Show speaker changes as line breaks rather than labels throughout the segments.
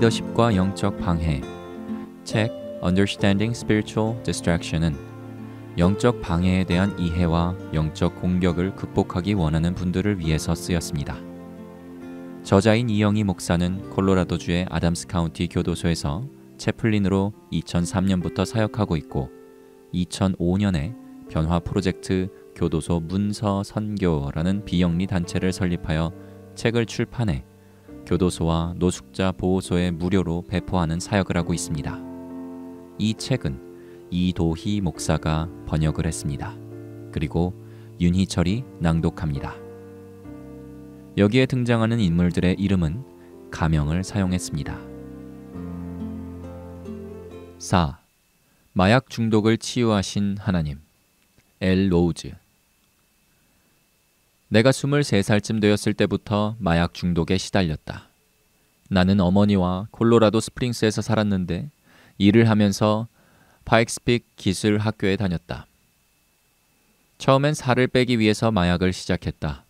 리더십과 영적 방해 책 Understanding Spiritual Distraction은 영적 방해에 대한 이해와 영적 공격을 극복하기 원하는 분들을 위해서 쓰였습니다. 저자인 이영희 목사는 콜로라도주의 아담스 카운티 교도소에서 채플린으로 2003년부터 사역하고 있고 2005년에 변화 프로젝트 교도소 문서 선교라는 비영리 단체를 설립하여 책을 출판해 교도소와 노숙자 보호소에 무료로 배포하는 사역을 하고 있습니다. 이 책은 이도희 목사가 번역을 했습니다. 그리고 윤희철이 낭독합니다. 여기에 등장하는 인물들의 이름은 가명을 사용했습니다. 4. 마약 중독을 치유하신 하나님 엘 로우즈 내가 23살쯤 되었을 때부터 마약 중독에 시달렸다. 나는 어머니와 콜로라도 스프링스에서 살았는데 일을 하면서 파익스픽 기술 학교에 다녔다. 처음엔 살을 빼기 위해서 마약을 시작했다.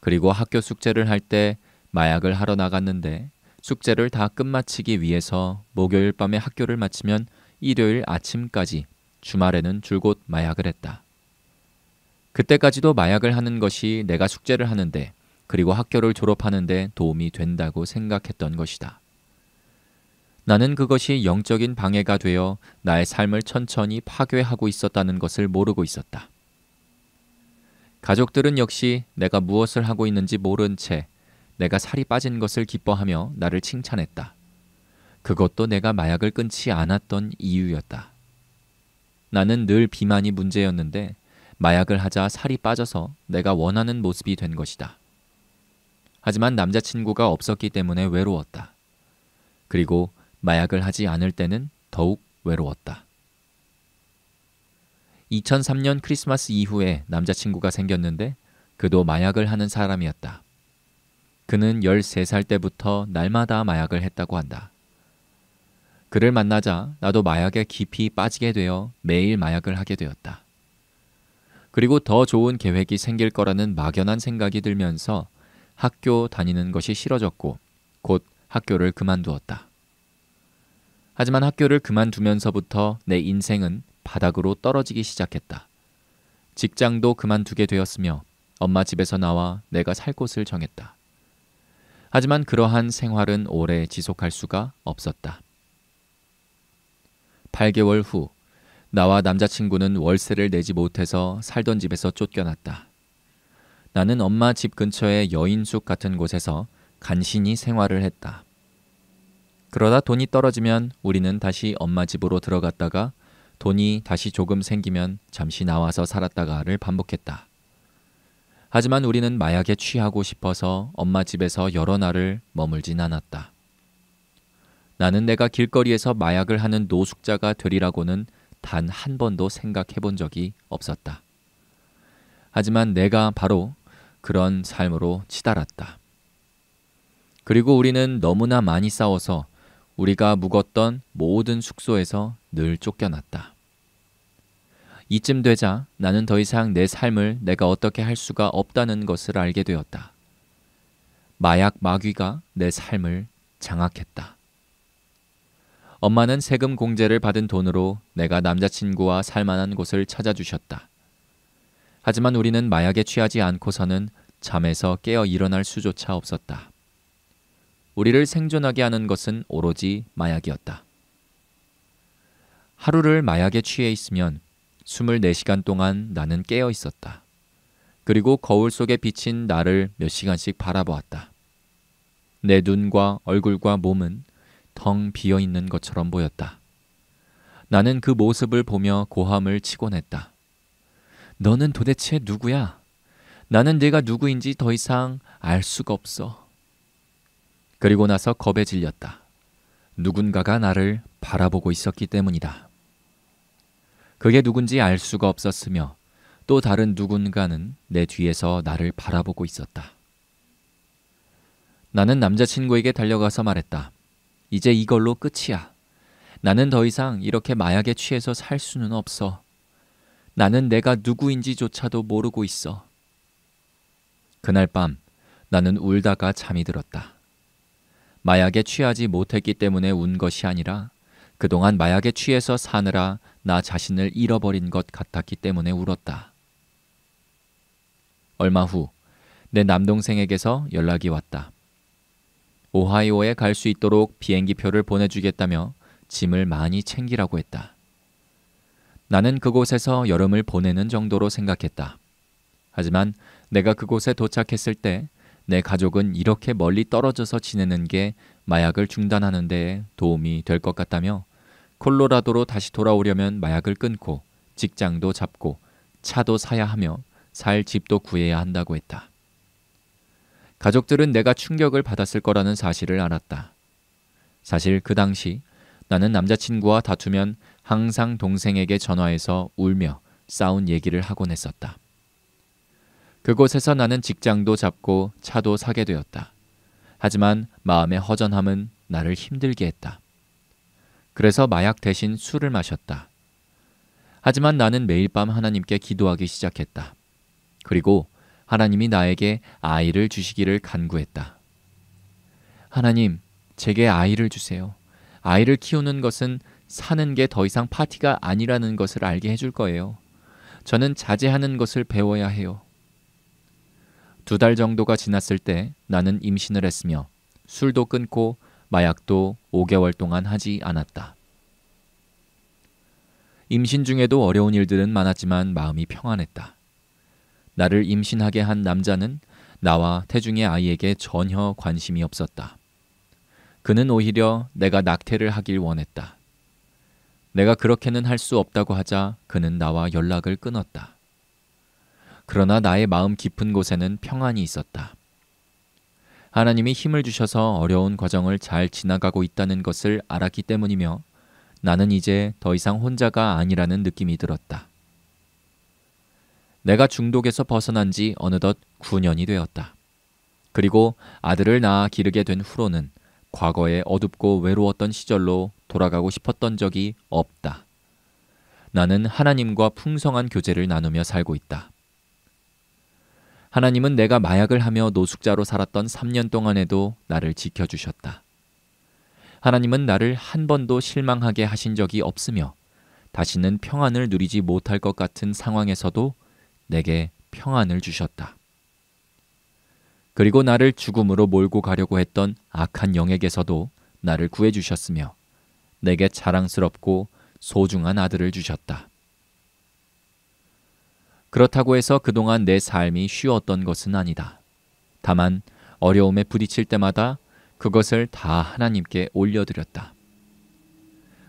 그리고 학교 숙제를 할 때 마약을 하러 나갔는데 숙제를 다 끝마치기 위해서 목요일 밤에 학교를 마치면 일요일 아침까지 주말에는 줄곧 마약을 했다. 그때까지도 마약을 하는 것이 내가 숙제를 하는데 그리고 학교를 졸업하는데 도움이 된다고 생각했던 것이다. 나는 그것이 영적인 방해가 되어 나의 삶을 천천히 파괴하고 있었다는 것을 모르고 있었다. 가족들은 역시 내가 무엇을 하고 있는지 모른 채 내가 살이 빠진 것을 기뻐하며 나를 칭찬했다. 그것도 내가 마약을 끊지 않았던 이유였다. 나는 늘 비만이 문제였는데 마약을 하자 살이 빠져서 내가 원하는 모습이 된 것이다. 하지만 남자친구가 없었기 때문에 외로웠다. 그리고 마약을 하지 않을 때는 더욱 외로웠다. 2003년 크리스마스 이후에 남자친구가 생겼는데 그도 마약을 하는 사람이었다. 그는 13살 때부터 날마다 마약을 했다고 한다. 그를 만나자 나도 마약에 깊이 빠지게 되어 매일 마약을 하게 되었다. 그리고 더 좋은 계획이 생길 거라는 막연한 생각이 들면서 학교 다니는 것이 싫어졌고 곧 학교를 그만두었다. 하지만 학교를 그만두면서부터 내 인생은 바닥으로 떨어지기 시작했다. 직장도 그만두게 되었으며 엄마 집에서 나와 내가 살 곳을 정했다. 하지만 그러한 생활은 오래 지속할 수가 없었다. 8개월 후 나와 남자친구는 월세를 내지 못해서 살던 집에서 쫓겨났다. 나는 엄마 집 근처의 여인숙 같은 곳에서 간신히 생활을 했다. 그러다 돈이 떨어지면 우리는 다시 엄마 집으로 들어갔다가 돈이 다시 조금 생기면 잠시 나와서 살았다가를 반복했다. 하지만 우리는 마약에 취하고 싶어서 엄마 집에서 여러 날을 머물진 않았다. 나는 내가 길거리에서 마약을 하는 노숙자가 되리라고는 단한 번도 생각해 본 적이 없었다. 하지만 내가 바로 그런 삶으로 치달았다. 그리고 우리는 너무나 많이 싸워서 우리가 묵었던 모든 숙소에서 늘 쫓겨났다. 이쯤 되자 나는 더 이상 내 삶을 내가 어떻게 할 수가 없다는 것을 알게 되었다. 마약 마귀가 내 삶을 장악했다. 엄마는 세금 공제를 받은 돈으로 내가 남자친구와 살만한 곳을 찾아주셨다. 하지만 우리는 마약에 취하지 않고서는 잠에서 깨어 일어날 수조차 없었다. 우리를 생존하게 하는 것은 오로지 마약이었다. 하루를 마약에 취해 있으면 24시간 동안 나는 깨어 있었다. 그리고 거울 속에 비친 나를 몇 시간씩 바라보았다. 내 눈과 얼굴과 몸은 텅 비어 있는 것처럼 보였다. 나는 그 모습을 보며 고함을 치곤 했다. 너는 도대체 누구야? 나는 내가 누구인지 더 이상 알 수가 없어. 그리고 나서 겁에 질렸다. 누군가가 나를 바라보고 있었기 때문이다. 그게 누군지 알 수가 없었으며 또 다른 누군가는 내 뒤에서 나를 바라보고 있었다. 나는 남자친구에게 달려가서 말했다. 이제 이걸로 끝이야. 나는 더 이상 이렇게 마약에 취해서 살 수는 없어. 나는 내가 누구인지조차도 모르고 있어. 그날 밤 나는 울다가 잠이 들었다. 마약에 취하지 못했기 때문에 운 것이 아니라 그동안 마약에 취해서 사느라 나 자신을 잃어버린 것 같았기 때문에 울었다. 얼마 후 내 남동생에게서 연락이 왔다. 오하이오에 갈 수 있도록 비행기표를 보내주겠다며 짐을 많이 챙기라고 했다. 나는 그곳에서 여름을 보내는 정도로 생각했다. 하지만 내가 그곳에 도착했을 때 내 가족은 이렇게 멀리 떨어져서 지내는 게 마약을 중단하는 데 도움이 될 것 같다며 콜로라도로 다시 돌아오려면 마약을 끊고 직장도 잡고 차도 사야 하며 살 집도 구해야 한다고 했다. 가족들은 내가 충격을 받았을 거라는 사실을 알았다. 사실 그 당시 나는 남자친구와 다투면 항상 동생에게 전화해서 울며 싸운 얘기를 하곤 했었다. 그곳에서 나는 직장도 잡고 차도 사게 되었다. 하지만 마음의 허전함은 나를 힘들게 했다. 그래서 마약 대신 술을 마셨다. 하지만 나는 매일 밤 하나님께 기도하기 시작했다. 그리고 하나님이 나에게 아이를 주시기를 간구했다. 하나님, 제게 아이를 주세요. 아이를 키우는 것은 사는 게 더 이상 파티가 아니라는 것을 알게 해줄 거예요. 저는 자제하는 것을 배워야 해요. 두 달 정도가 지났을 때 나는 임신을 했으며 술도 끊고 마약도 5개월 동안 하지 않았다. 임신 중에도 어려운 일들은 많았지만 마음이 평안했다. 나를 임신하게 한 남자는 나와 태중의 아이에게 전혀 관심이 없었다. 그는 오히려 내가 낙태를 하길 원했다. 내가 그렇게는 할 수 없다고 하자 그는 나와 연락을 끊었다. 그러나 나의 마음 깊은 곳에는 평안이 있었다. 하나님이 힘을 주셔서 어려운 과정을 잘 지나가고 있다는 것을 알았기 때문이며 나는 이제 더 이상 혼자가 아니라는 느낌이 들었다. 내가 중독에서 벗어난 지 어느덧 9년이 되었다. 그리고 아들을 낳아 기르게 된 후로는 과거의 어둡고 외로웠던 시절로 돌아가고 싶었던 적이 없다. 나는 하나님과 풍성한 교제를 나누며 살고 있다. 하나님은 내가 마약을 하며 노숙자로 살았던 3년 동안에도 나를 지켜주셨다. 하나님은 나를 한 번도 실망하게 하신 적이 없으며 다시는 평안을 누리지 못할 것 같은 상황에서도 내게 평안을 주셨다. 그리고 나를 죽음으로 몰고 가려고 했던 악한 영에게서도 나를 구해 주셨으며 내게 자랑스럽고 소중한 아들을 주셨다. 그렇다고 해서 그동안 내 삶이 쉬웠던 것은 아니다. 다만 어려움에 부딪힐 때마다 그것을 다 하나님께 올려드렸다.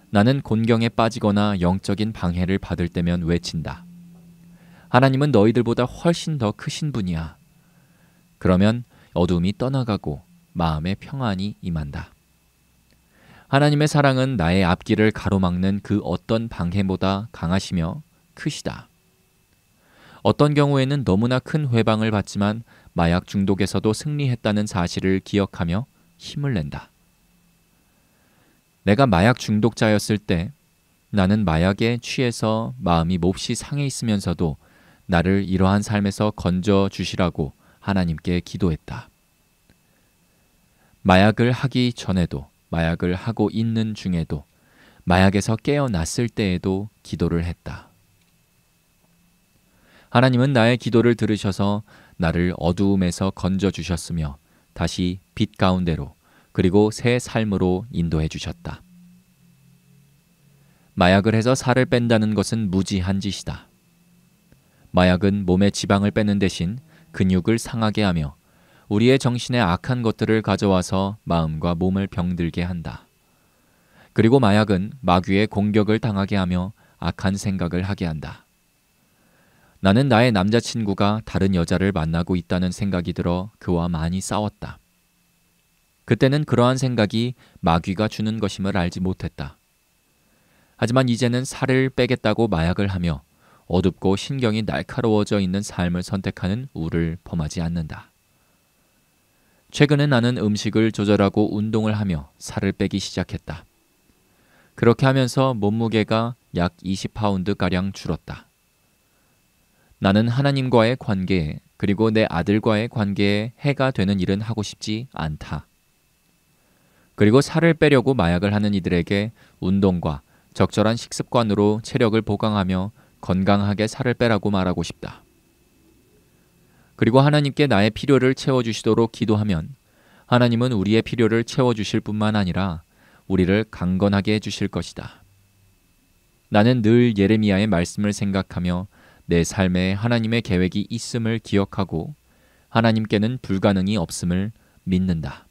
나는 곤경에 빠지거나 영적인 방해를 받을 때면 외친다. 하나님은 너희들보다 훨씬 더 크신 분이야. 그러면 어둠이 떠나가고 마음의 평안이 임한다. 하나님의 사랑은 나의 앞길을 가로막는 그 어떤 방해보다 강하시며 크시다. 어떤 경우에는 너무나 큰 회방을 받지만 마약 중독에서도 승리했다는 사실을 기억하며 힘을 낸다. 내가 마약 중독자였을 때 나는 마약에 취해서 마음이 몹시 상해 있으면서도 나를 이러한 삶에서 건져 주시라고 하나님께 기도했다. 마약을 하기 전에도, 마약을 하고 있는 중에도, 마약에서 깨어났을 때에도 기도를 했다. 하나님은 나의 기도를 들으셔서 나를 어두움에서 건져 주셨으며 다시 빛 가운데로 그리고 새 삶으로 인도해 주셨다. 마약을 해서 살을 뺀다는 것은 무지한 짓이다. 마약은 몸의 지방을 빼는 대신 근육을 상하게 하며 우리의 정신에 악한 것들을 가져와서 마음과 몸을 병들게 한다. 그리고 마약은 마귀의 공격을 당하게 하며 악한 생각을 하게 한다. 나는 나의 남자친구가 다른 여자를 만나고 있다는 생각이 들어 그와 많이 싸웠다. 그때는 그러한 생각이 마귀가 주는 것임을 알지 못했다. 하지만 이제는 살을 빼겠다고 마약을 하며 어둡고 신경이 날카로워져 있는 삶을 선택하는 우를 범하지 않는다. 최근에 나는 음식을 조절하고 운동을 하며 살을 빼기 시작했다. 그렇게 하면서 몸무게가 약 20파운드가량 줄었다. 나는 하나님과의 관계 그리고 내 아들과의 관계에 해가 되는 일은 하고 싶지 않다. 그리고 살을 빼려고 마약을 하는 이들에게 운동과 적절한 식습관으로 체력을 보강하며 건강하게 살을 빼라고 말하고 싶다. 그리고 하나님께 나의 필요를 채워주시도록 기도하면 하나님은 우리의 필요를 채워주실 뿐만 아니라 우리를 강건하게 해주실 것이다. 나는 늘 예레미야의 말씀을 생각하며 내 삶에 하나님의 계획이 있음을 기억하고 하나님께는 불가능이 없음을 믿는다.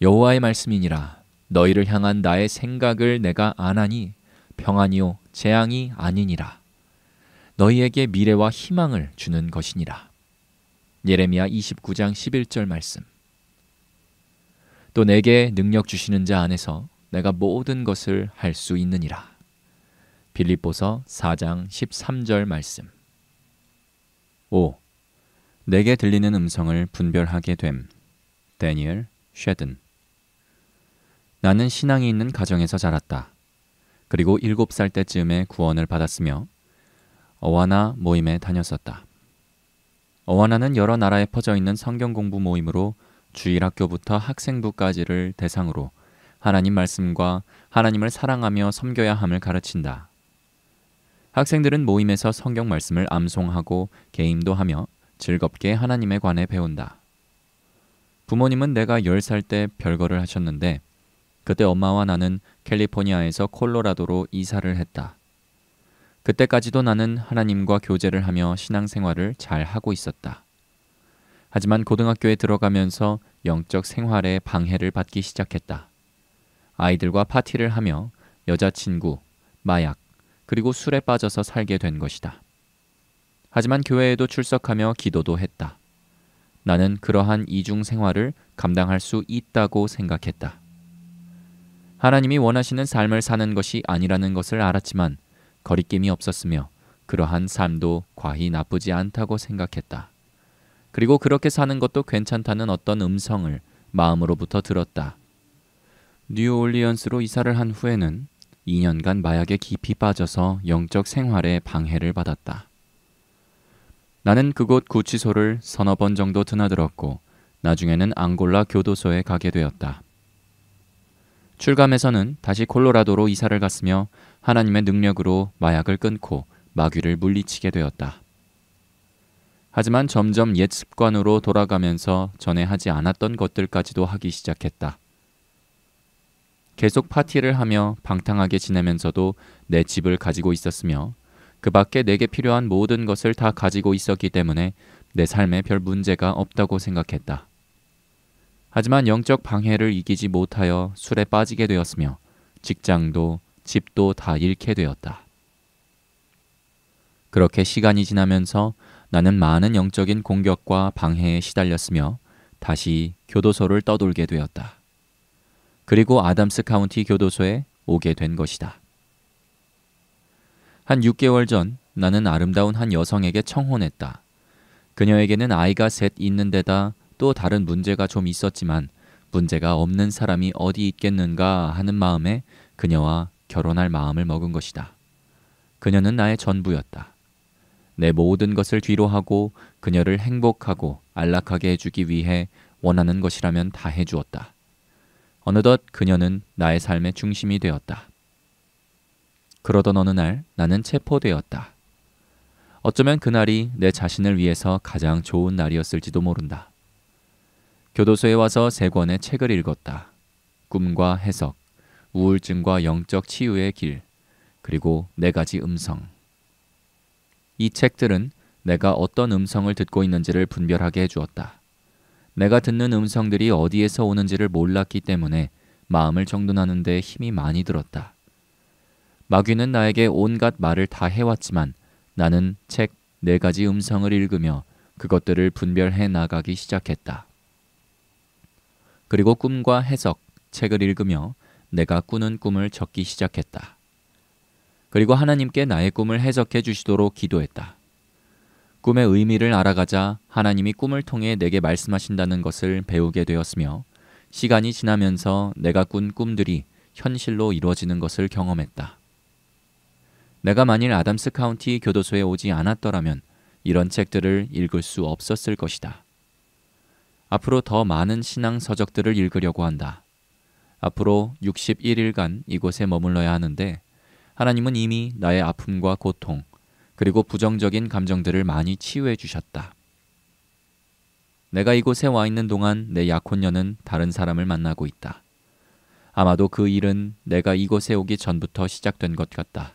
여호와의 말씀이니라 너희를 향한 나의 생각을 내가 안하니 평안이요 재앙이 아니니라. 너희에게 미래와 희망을 주는 것이니라. 예레미야 29장 11절 말씀. 또 내게 능력 주시는 자 안에서 내가 모든 것을 할 수 있느니라. 빌립보서 4장 13절 말씀. 5. 내게 들리는 음성을 분별하게 됨. 데니엘 쉐든. 나는 신앙이 있는 가정에서 자랐다. 그리고 일곱 살 때쯤에 구원을 받았으며 어와나 모임에 다녔었다. 어와나는 여러 나라에 퍼져 있는 성경 공부 모임으로 주일학교부터 학생부까지를 대상으로 하나님 말씀과 하나님을 사랑하며 섬겨야 함을 가르친다. 학생들은 모임에서 성경 말씀을 암송하고 게임도 하며 즐겁게 하나님에 관해 배운다. 부모님은 내가 10살 때 별거를 하셨는데 그때 엄마와 나는 캘리포니아에서 콜로라도로 이사를 했다. 그때까지도 나는 하나님과 교제를 하며 신앙생활을 잘 하고 있었다. 하지만 고등학교에 들어가면서 영적 생활에 방해를 받기 시작했다. 아이들과 파티를 하며 여자친구, 마약, 그리고 술에 빠져서 살게 된 것이다. 하지만 교회에도 출석하며 기도도 했다. 나는 그러한 이중 생활을 감당할 수 있다고 생각했다. 하나님이 원하시는 삶을 사는 것이 아니라는 것을 알았지만 거리낌이 없었으며 그러한 삶도 과히 나쁘지 않다고 생각했다. 그리고 그렇게 사는 것도 괜찮다는 어떤 음성을 마음으로부터 들었다. 뉴올리언스로 이사를 한 후에는 2년간 마약에 깊이 빠져서 영적 생활에 방해를 받았다. 나는 그곳 구치소를 서너 번 정도 드나들었고 나중에는 앙골라 교도소에 가게 되었다. 출감에서는 다시 콜로라도로 이사를 갔으며 하나님의 능력으로 마약을 끊고 마귀를 물리치게 되었다. 하지만 점점 옛 습관으로 돌아가면서 전에 하지 않았던 것들까지도 하기 시작했다. 계속 파티를 하며 방탕하게 지내면서도 내 집을 가지고 있었으며 그 밖에 내게 필요한 모든 것을 다 가지고 있었기 때문에 내 삶에 별 문제가 없다고 생각했다. 하지만 영적 방해를 이기지 못하여 술에 빠지게 되었으며 직장도 집도 다 잃게 되었다. 그렇게 시간이 지나면서 나는 많은 영적인 공격과 방해에 시달렸으며 다시 교도소를 떠돌게 되었다. 그리고 아담스 카운티 교도소에 오게 된 것이다. 한 6개월 전 나는 아름다운 한 여성에게 청혼했다. 그녀에게는 아이가 셋 있는 데다 또 다른 문제가 좀 있었지만 문제가 없는 사람이 어디 있겠는가 하는 마음에 그녀와 결혼할 마음을 먹은 것이다. 그녀는 나의 전부였다. 내 모든 것을 뒤로 하고 그녀를 행복하고 안락하게 해주기 위해 원하는 것이라면 다 해주었다. 어느덧 그녀는 나의 삶의 중심이 되었다. 그러던 어느 날 나는 체포되었다. 어쩌면 그날이 내 자신을 위해서 가장 좋은 날이었을지도 모른다. 교도소에 와서 세 권의 책을 읽었다. 꿈과 해석, 우울증과 영적 치유의 길, 그리고 네 가지 음성. 이 책들은 내가 어떤 음성을 듣고 있는지를 분별하게 해주었다. 내가 듣는 음성들이 어디에서 오는지를 몰랐기 때문에 마음을 정돈하는 데 힘이 많이 들었다. 마귀는 나에게 온갖 말을 다 해왔지만 나는 책 네 가지 음성을 읽으며 그것들을 분별해 나가기 시작했다. 그리고 꿈과 해석, 책을 읽으며 내가 꾸는 꿈을 적기 시작했다. 그리고 하나님께 나의 꿈을 해석해 주시도록 기도했다. 꿈의 의미를 알아가자 하나님이 꿈을 통해 내게 말씀하신다는 것을 배우게 되었으며 시간이 지나면서 내가 꾼 꿈들이 현실로 이루어지는 것을 경험했다. 내가 만일 아담스 카운티 교도소에 오지 않았더라면 이런 책들을 읽을 수 없었을 것이다. 앞으로 더 많은 신앙 서적들을 읽으려고 한다. 앞으로 61일간 이곳에 머물러야 하는데 하나님은 이미 나의 아픔과 고통, 그리고 부정적인 감정들을 많이 치유해 주셨다. 내가 이곳에 와 있는 동안 내 약혼녀는 다른 사람을 만나고 있다. 아마도 그 일은 내가 이곳에 오기 전부터 시작된 것 같다.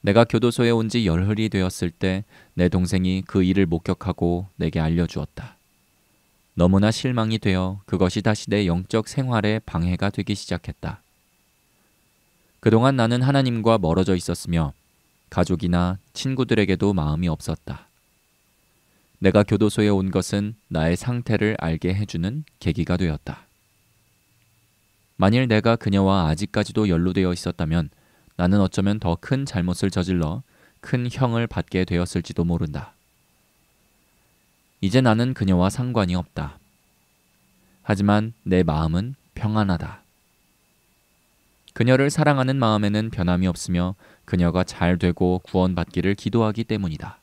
내가 교도소에 온 지 열흘이 되었을 때 내 동생이 그 일을 목격하고 내게 알려주었다. 너무나 실망이 되어 그것이 다시 내 영적 생활에 방해가 되기 시작했다. 그동안 나는 하나님과 멀어져 있었으며 가족이나 친구들에게도 마음이 없었다. 내가 교도소에 온 것은 나의 상태를 알게 해주는 계기가 되었다. 만일 내가 그녀와 아직까지도 연루되어 있었다면 나는 어쩌면 더 큰 잘못을 저질러 큰 형을 받게 되었을지도 모른다. 이제 나는 그녀와 상관이 없다. 하지만 내 마음은 평안하다. 그녀를 사랑하는 마음에는 변함이 없으며 그녀가 잘 되고 구원받기를 기도하기 때문이다.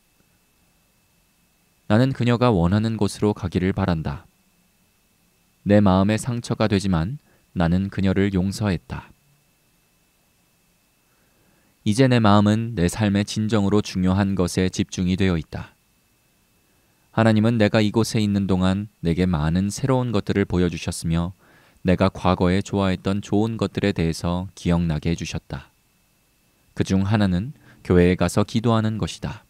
나는 그녀가 원하는 곳으로 가기를 바란다. 내 마음의 상처가 되지만 나는 그녀를 용서했다. 이제 내 마음은 내 삶의 진정으로 중요한 것에 집중이 되어 있다. 하나님은 내가 이곳에 있는 동안 내게 많은 새로운 것들을 보여주셨으며 내가 과거에 좋아했던 좋은 것들에 대해서 기억나게 해주셨다. 그 중 하나는 교회에 가서 기도하는 것이다.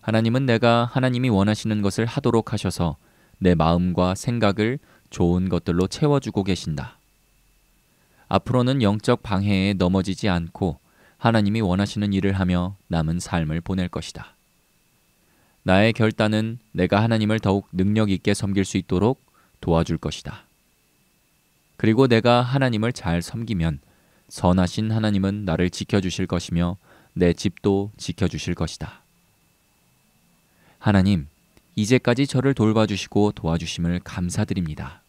하나님은 내가 하나님이 원하시는 것을 하도록 하셔서 내 마음과 생각을 좋은 것들로 채워주고 계신다. 앞으로는 영적 방해에 넘어지지 않고 하나님이 원하시는 일을 하며 남은 삶을 보낼 것이다. 나의 결단은 내가 하나님을 더욱 능력 있게 섬길 수 있도록 도와줄 것이다. 그리고 내가 하나님을 잘 섬기면 선하신 하나님은 나를 지켜주실 것이며 내 집도 지켜주실 것이다. 하나님, 이제까지 저를 돌봐주시고 도와주심을 감사드립니다.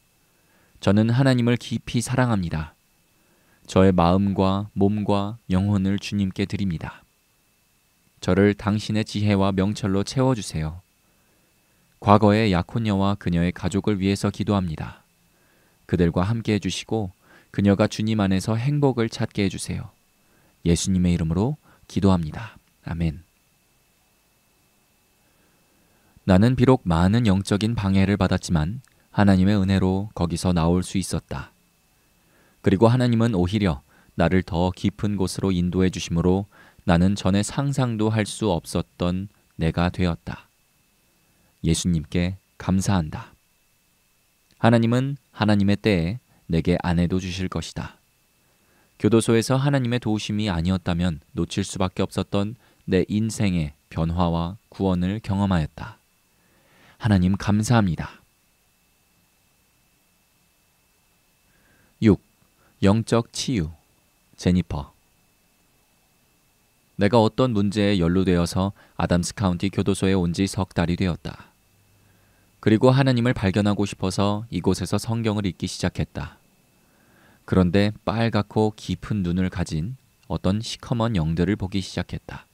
저는 하나님을 깊이 사랑합니다. 저의 마음과 몸과 영혼을 주님께 드립니다. 저를 당신의 지혜와 명철로 채워주세요. 과거의 약혼녀와 그녀의 가족을 위해서 기도합니다. 그들과 함께 해주시고 그녀가 주님 안에서 행복을 찾게 해주세요. 예수님의 이름으로 기도합니다. 아멘. 나는 비록 많은 영적인 방해를 받았지만 하나님의 은혜로 거기서 나올 수 있었다. 그리고 하나님은 오히려 나를 더 깊은 곳으로 인도해 주심으로 나는 전에 상상도 할 수 없었던 내가 되었다. 예수님께 감사한다. 하나님은 하나님의 때에 내게 아내도 주실 것이다. 교도소에서 하나님의 도우심이 아니었다면 놓칠 수밖에 없었던 내 인생의 변화와 구원을 경험하였다. 하나님 감사합니다. 6. 영적 치유 제니퍼 내가 어떤 문제에 연루되어서 아담스 카운티 교도소에 온 지 석 달이 되었다. 그리고 하나님을 발견하고 싶어서 이곳에서 성경을 읽기 시작했다. 그런데 빨갛고 깊은 눈을 가진 어떤 시커먼 영들을 보기 시작했다.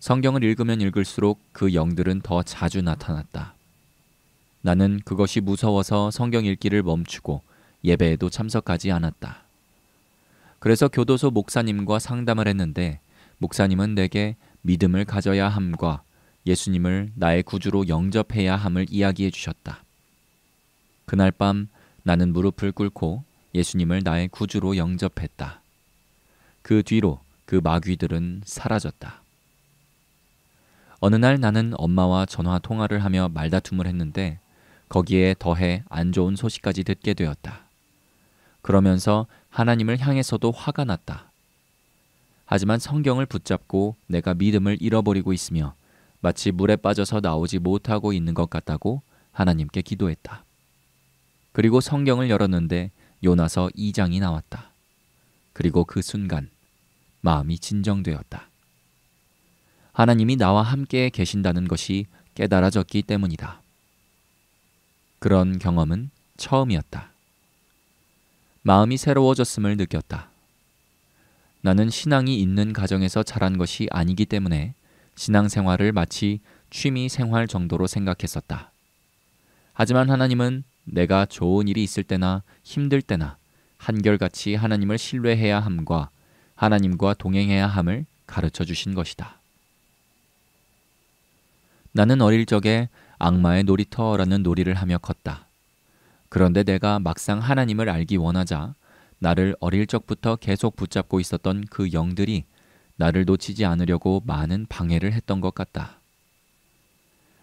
성경을 읽으면 읽을수록 그 영들은 더 자주 나타났다. 나는 그것이 무서워서 성경 읽기를 멈추고 예배에도 참석하지 않았다. 그래서 교도소 목사님과 상담을 했는데 목사님은 내게 믿음을 가져야 함과 예수님을 나의 구주로 영접해야 함을 이야기해 주셨다. 그날 밤 나는 무릎을 꿇고 예수님을 나의 구주로 영접했다. 그 뒤로 그 마귀들은 사라졌다. 어느 날 나는 엄마와 전화 통화를 하며 말다툼을 했는데 거기에 더해 안 좋은 소식까지 듣게 되었다. 그러면서 하나님을 향해서도 화가 났다. 하지만 성경을 붙잡고 내가 믿음을 잃어버리고 있으며 마치 물에 빠져서 나오지 못하고 있는 것 같다고 하나님께 기도했다. 그리고 성경을 열었는데 요나서 2장이 나왔다. 그리고 그 순간 마음이 진정되었다. 하나님이 나와 함께 계신다는 것이 깨달아졌기 때문이다. 그런 경험은 처음이었다. 마음이 새로워졌음을 느꼈다. 나는 신앙이 있는 가정에서 자란 것이 아니기 때문에 신앙생활을 마치 취미 생활 정도로 생각했었다. 하지만 하나님은 내가 좋은 일이 있을 때나 힘들 때나 한결같이 하나님을 신뢰해야 함과 하나님과 동행해야 함을 가르쳐 주신 것이다. 나는 어릴 적에 악마의 놀이터라는 놀이를 하며 컸다. 그런데 내가 막상 하나님을 알기 원하자 나를 어릴 적부터 계속 붙잡고 있었던 그 영들이 나를 놓치지 않으려고 많은 방해를 했던 것 같다.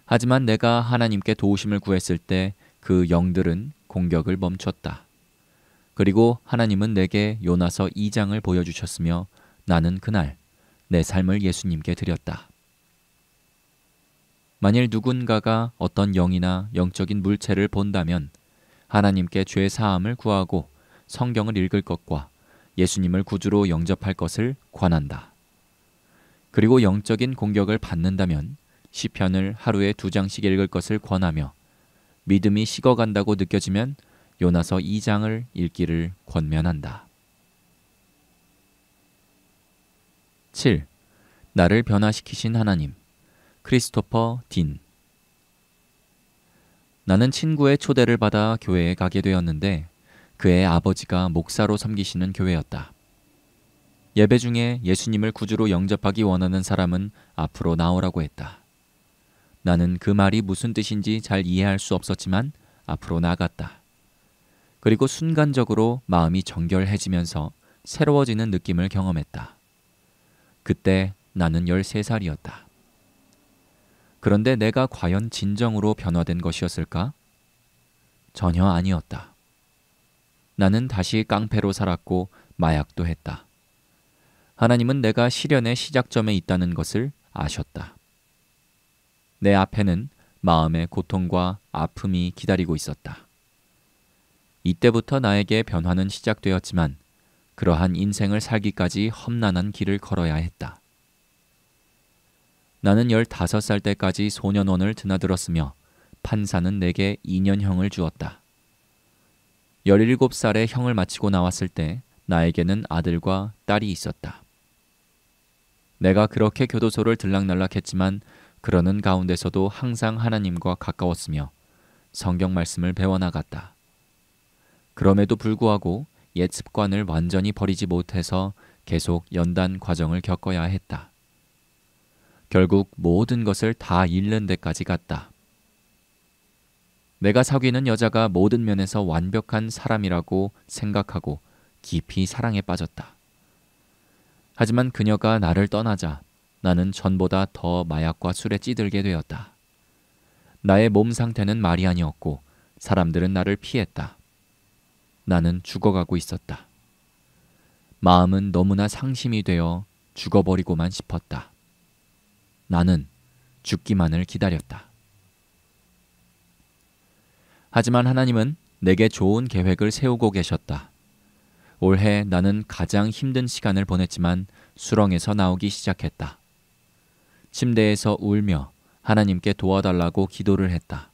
하지만 내가 하나님께 도우심을 구했을 때 그 영들은 공격을 멈췄다. 그리고 하나님은 내게 요나서 2장을 보여주셨으며 나는 그날 내 삶을 예수님께 드렸다. 만일 누군가가 어떤 영이나 영적인 물체를 본다면 하나님께 죄 사함을 구하고 성경을 읽을 것과 예수님을 구주로 영접할 것을 권한다. 그리고 영적인 공격을 받는다면 시편을 하루에 두 장씩 읽을 것을 권하며 믿음이 식어간다고 느껴지면 요나서 2장을 읽기를 권면한다. 7. 나를 변화시키신 하나님 크리스토퍼 딘 나는 친구의 초대를 받아 교회에 가게 되었는데 그의 아버지가 목사로 섬기시는 교회였다. 예배 중에 예수님을 구주로 영접하기 원하는 사람은 앞으로 나오라고 했다. 나는 그 말이 무슨 뜻인지 잘 이해할 수 없었지만 앞으로 나갔다. 그리고 순간적으로 마음이 정결해지면서 새로워지는 느낌을 경험했다. 그때 나는 13살이었다. 그런데 내가 과연 진정으로 변화된 것이었을까? 전혀 아니었다. 나는 다시 깡패로 살았고 마약도 했다. 하나님은 내가 시련의 시작점에 있다는 것을 아셨다. 내 앞에는 마음의 고통과 아픔이 기다리고 있었다. 이때부터 나에게 변화는 시작되었지만 그러한 인생을 살기까지 험난한 길을 걸어야 했다. 나는 15살 때까지 소년원을 드나들었으며 판사는 내게 2년형을 주었다. 1 7 살에 형을 마치고 나왔을 때 나에게는 아들과 딸이 있었다. 내가 그렇게 교도소를 들락날락했지만 그러는 가운데서도 항상 하나님과 가까웠으며 성경 말씀을 배워나갔다. 그럼에도 불구하고 옛 습관을 완전히 버리지 못해서 계속 연단 과정을 겪어야 했다. 결국 모든 것을 다 잃는 데까지 갔다. 내가 사귀는 여자가 모든 면에서 완벽한 사람이라고 생각하고 깊이 사랑에 빠졌다. 하지만 그녀가 나를 떠나자 나는 전보다 더 마약과 술에 찌들게 되었다. 나의 몸 상태는 말이 아니었고 사람들은 나를 피했다. 나는 죽어가고 있었다. 마음은 너무나 상심이 되어 죽어버리고만 싶었다. 나는 죽기만을 기다렸다. 하지만 하나님은 내게 좋은 계획을 세우고 계셨다. 올해 나는 가장 힘든 시간을 보냈지만 수렁에서 나오기 시작했다. 침대에서 울며 하나님께 도와달라고 기도를 했다.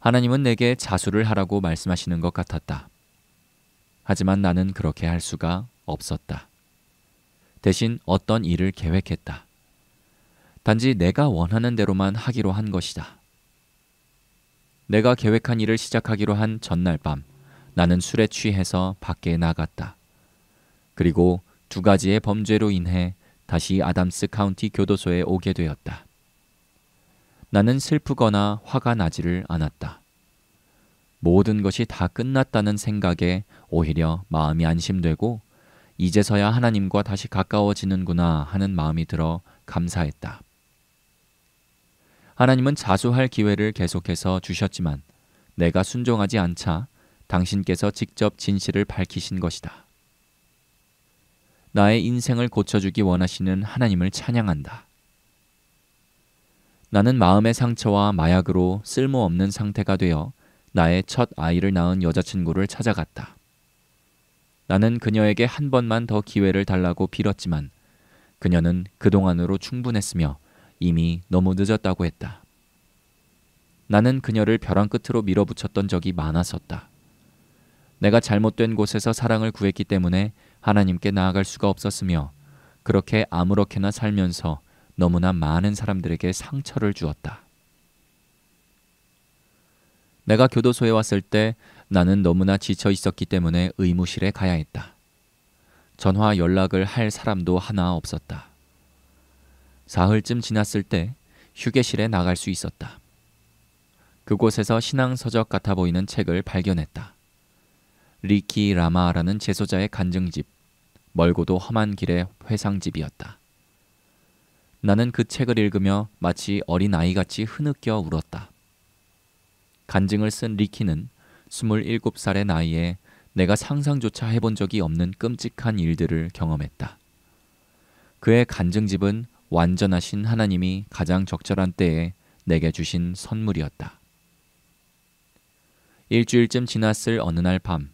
하나님은 내게 자수를 하라고 말씀하시는 것 같았다. 하지만 나는 그렇게 할 수가 없었다. 대신 어떤 일을 계획했다. 단지 내가 원하는 대로만 하기로 한 것이다. 내가 계획한 일을 시작하기로 한 전날 밤 나는 술에 취해서 밖에 나갔다. 그리고 두 가지의 범죄로 인해 다시 아담스 카운티 교도소에 오게 되었다. 나는 슬프거나 화가 나지를 않았다. 모든 것이 다 끝났다는 생각에 오히려 마음이 안심되고 이제서야 하나님과 다시 가까워지는구나 하는 마음이 들어 감사했다. 하나님은 자수할 기회를 계속해서 주셨지만 내가 순종하지 않자 당신께서 직접 진실을 밝히신 것이다. 나의 인생을 고쳐주기 원하시는 하나님을 찬양한다. 나는 마음의 상처와 마약으로 쓸모없는 상태가 되어 나의 첫 아이를 낳은 여자친구를 찾아갔다. 나는 그녀에게 한 번만 더 기회를 달라고 빌었지만 그녀는 그동안으로 충분했으며 이미 너무 늦었다고 했다. 나는 그녀를 벼랑 끝으로 밀어붙였던 적이 많았었다. 내가 잘못된 곳에서 사랑을 구했기 때문에 하나님께 나아갈 수가 없었으며 그렇게 아무렇게나 살면서 너무나 많은 사람들에게 상처를 주었다. 내가 교도소에 왔을 때 나는 너무나 지쳐 있었기 때문에 의무실에 가야 했다. 전화 연락을 할 사람도 하나 없었다. 사흘쯤 지났을 때 휴게실에 나갈 수 있었다. 그곳에서 신앙서적 같아 보이는 책을 발견했다. 리키 라마라는 제소자의 간증집, 멀고도 험한 길의 회상집이었다. 나는 그 책을 읽으며 마치 어린아이같이 흐느껴 울었다. 간증을 쓴 리키는 27살의 나이에 내가 상상조차 해본 적이 없는 끔찍한 일들을 경험했다. 그의 간증집은 완전하신 하나님이 가장 적절한 때에 내게 주신 선물이었다. 일주일쯤 지났을 어느 날 밤,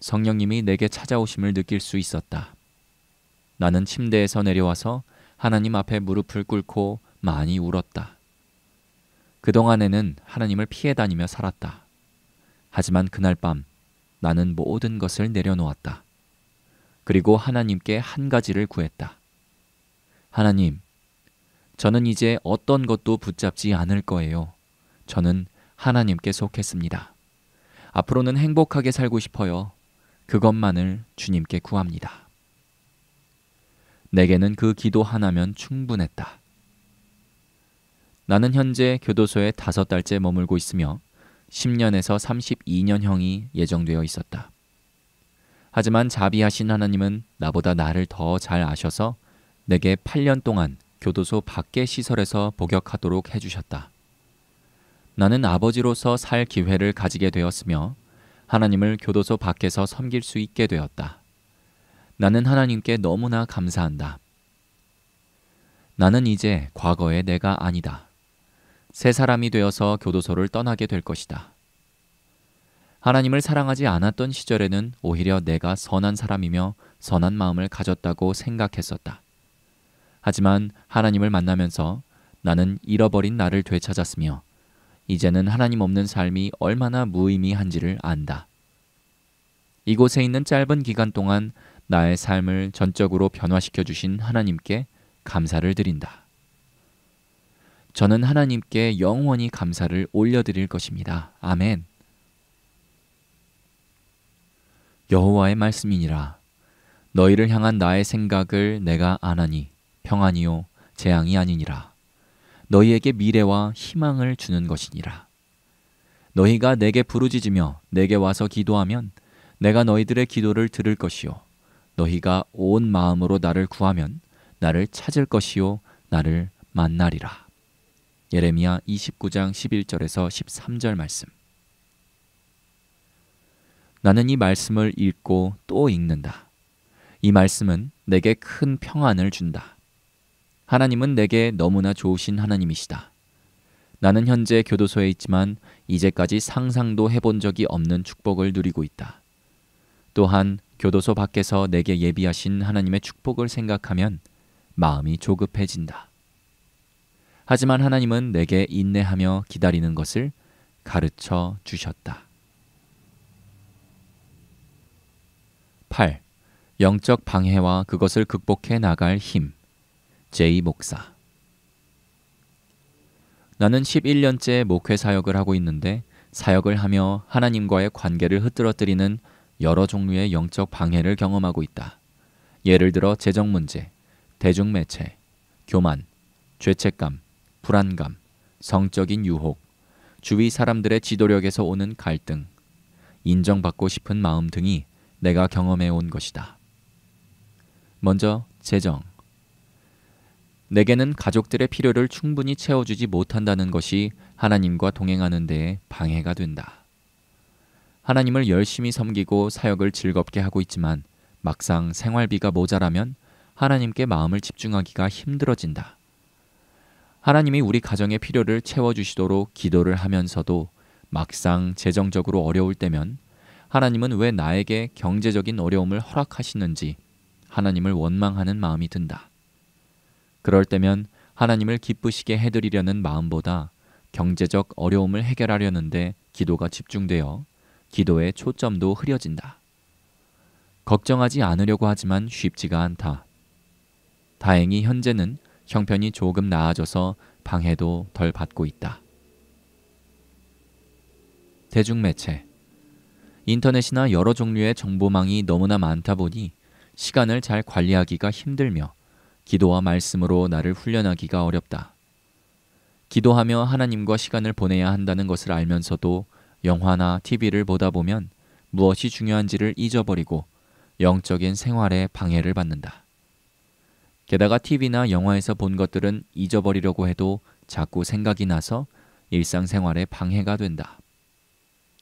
성령님이 내게 찾아오심을 느낄 수 있었다. 나는 침대에서 내려와서 하나님 앞에 무릎을 꿇고 많이 울었다. 그동안에는 하나님을 피해 다니며 살았다. 하지만 그날 밤 나는 모든 것을 내려놓았다. 그리고 하나님께 한 가지를 구했다. 하나님, 저는 이제 어떤 것도 붙잡지 않을 거예요. 저는 하나님께 속했습니다. 앞으로는 행복하게 살고 싶어요. 그것만을 주님께 구합니다. 내게는 그 기도 하나면 충분했다. 나는 현재 교도소에 다섯 달째 머물고 있으며 10년에서 32년형이 예정되어 있었다. 하지만 자비하신 하나님은 나보다 나를 더 잘 아셔서 내게 8년 동안 교도소 밖의 시설에서 복역하도록 해주셨다. 나는 아버지로서 살 기회를 가지게 되었으며 하나님을 교도소 밖에서 섬길 수 있게 되었다. 나는 하나님께 너무나 감사한다. 나는 이제 과거의 내가 아니다. 새 사람이 되어서 교도소를 떠나게 될 것이다. 하나님을 사랑하지 않았던 시절에는 오히려 내가 선한 사람이며 선한 마음을 가졌다고 생각했었다. 하지만 하나님을 만나면서 나는 잃어버린 나를 되찾았으며 이제는 하나님 없는 삶이 얼마나 무의미한지를 안다. 이곳에 있는 짧은 기간 동안 나의 삶을 전적으로 변화시켜 주신 하나님께 감사를 드린다. 저는 하나님께 영원히 감사를 올려드릴 것입니다. 아멘. 여호와의 말씀이니라. 너희를 향한 나의 생각을 내가 아나니 평안이요 재앙이 아니니라 너희에게 미래와 희망을 주는 것이니라 너희가 내게 부르짖으며 내게 와서 기도하면 내가 너희들의 기도를 들을 것이요 너희가 온 마음으로 나를 구하면 나를 찾을 것이요 나를 만나리라 예레미야 29장 11절에서 13절 말씀 나는 이 말씀을 읽고 또 읽는다. 이 말씀은 내게 큰 평안을 준다. 하나님은 내게 너무나 좋으신 하나님이시다. 나는 현재 교도소에 있지만 이제까지 상상도 해본 적이 없는 축복을 누리고 있다. 또한 교도소 밖에서 내게 예비하신 하나님의 축복을 생각하면 마음이 조급해진다. 하지만 하나님은 내게 인내하며 기다리는 것을 가르쳐 주셨다. 8. 영적 방해와 그것을 극복해 나갈 힘. 제이 목사 나는 11년째 목회 사역을 하고 있는데 사역을 하며 하나님과의 관계를 흐트러뜨리는 여러 종류의 영적 방해를 경험하고 있다. 예를 들어 재정 문제, 대중매체, 교만, 죄책감, 불안감, 성적인 유혹, 주위 사람들의 지도력에서 오는 갈등, 인정받고 싶은 마음 등이 내가 경험해 온 것이다. 먼저 재정. 내게는 가족들의 필요를 충분히 채워주지 못한다는 것이 하나님과 동행하는 데에 방해가 된다. 하나님을 열심히 섬기고 사역을 즐겁게 하고 있지만 막상 생활비가 모자라면 하나님께 마음을 집중하기가 힘들어진다. 하나님이 우리 가정의 필요를 채워주시도록 기도를 하면서도 막상 재정적으로 어려울 때면 하나님은 왜 나에게 경제적인 어려움을 허락하시는지 하나님을 원망하는 마음이 든다. 그럴 때면 하나님을 기쁘시게 해드리려는 마음보다 경제적 어려움을 해결하려는데 기도가 집중되어 기도의 초점도 흐려진다. 걱정하지 않으려고 하지만 쉽지가 않다. 다행히 현재는 형편이 조금 나아져서 방해도 덜 받고 있다. 대중매체 인터넷이나 여러 종류의 정보망이 너무나 많다 보니 시간을 잘 관리하기가 힘들며 기도와 말씀으로 나를 훈련하기가 어렵다. 기도하며 하나님과 시간을 보내야 한다는 것을 알면서도 영화나 TV를 보다 보면 무엇이 중요한지를 잊어버리고 영적인 생활에 방해를 받는다. 게다가 TV나 영화에서 본 것들은 잊어버리려고 해도 자꾸 생각이 나서 일상생활에 방해가 된다.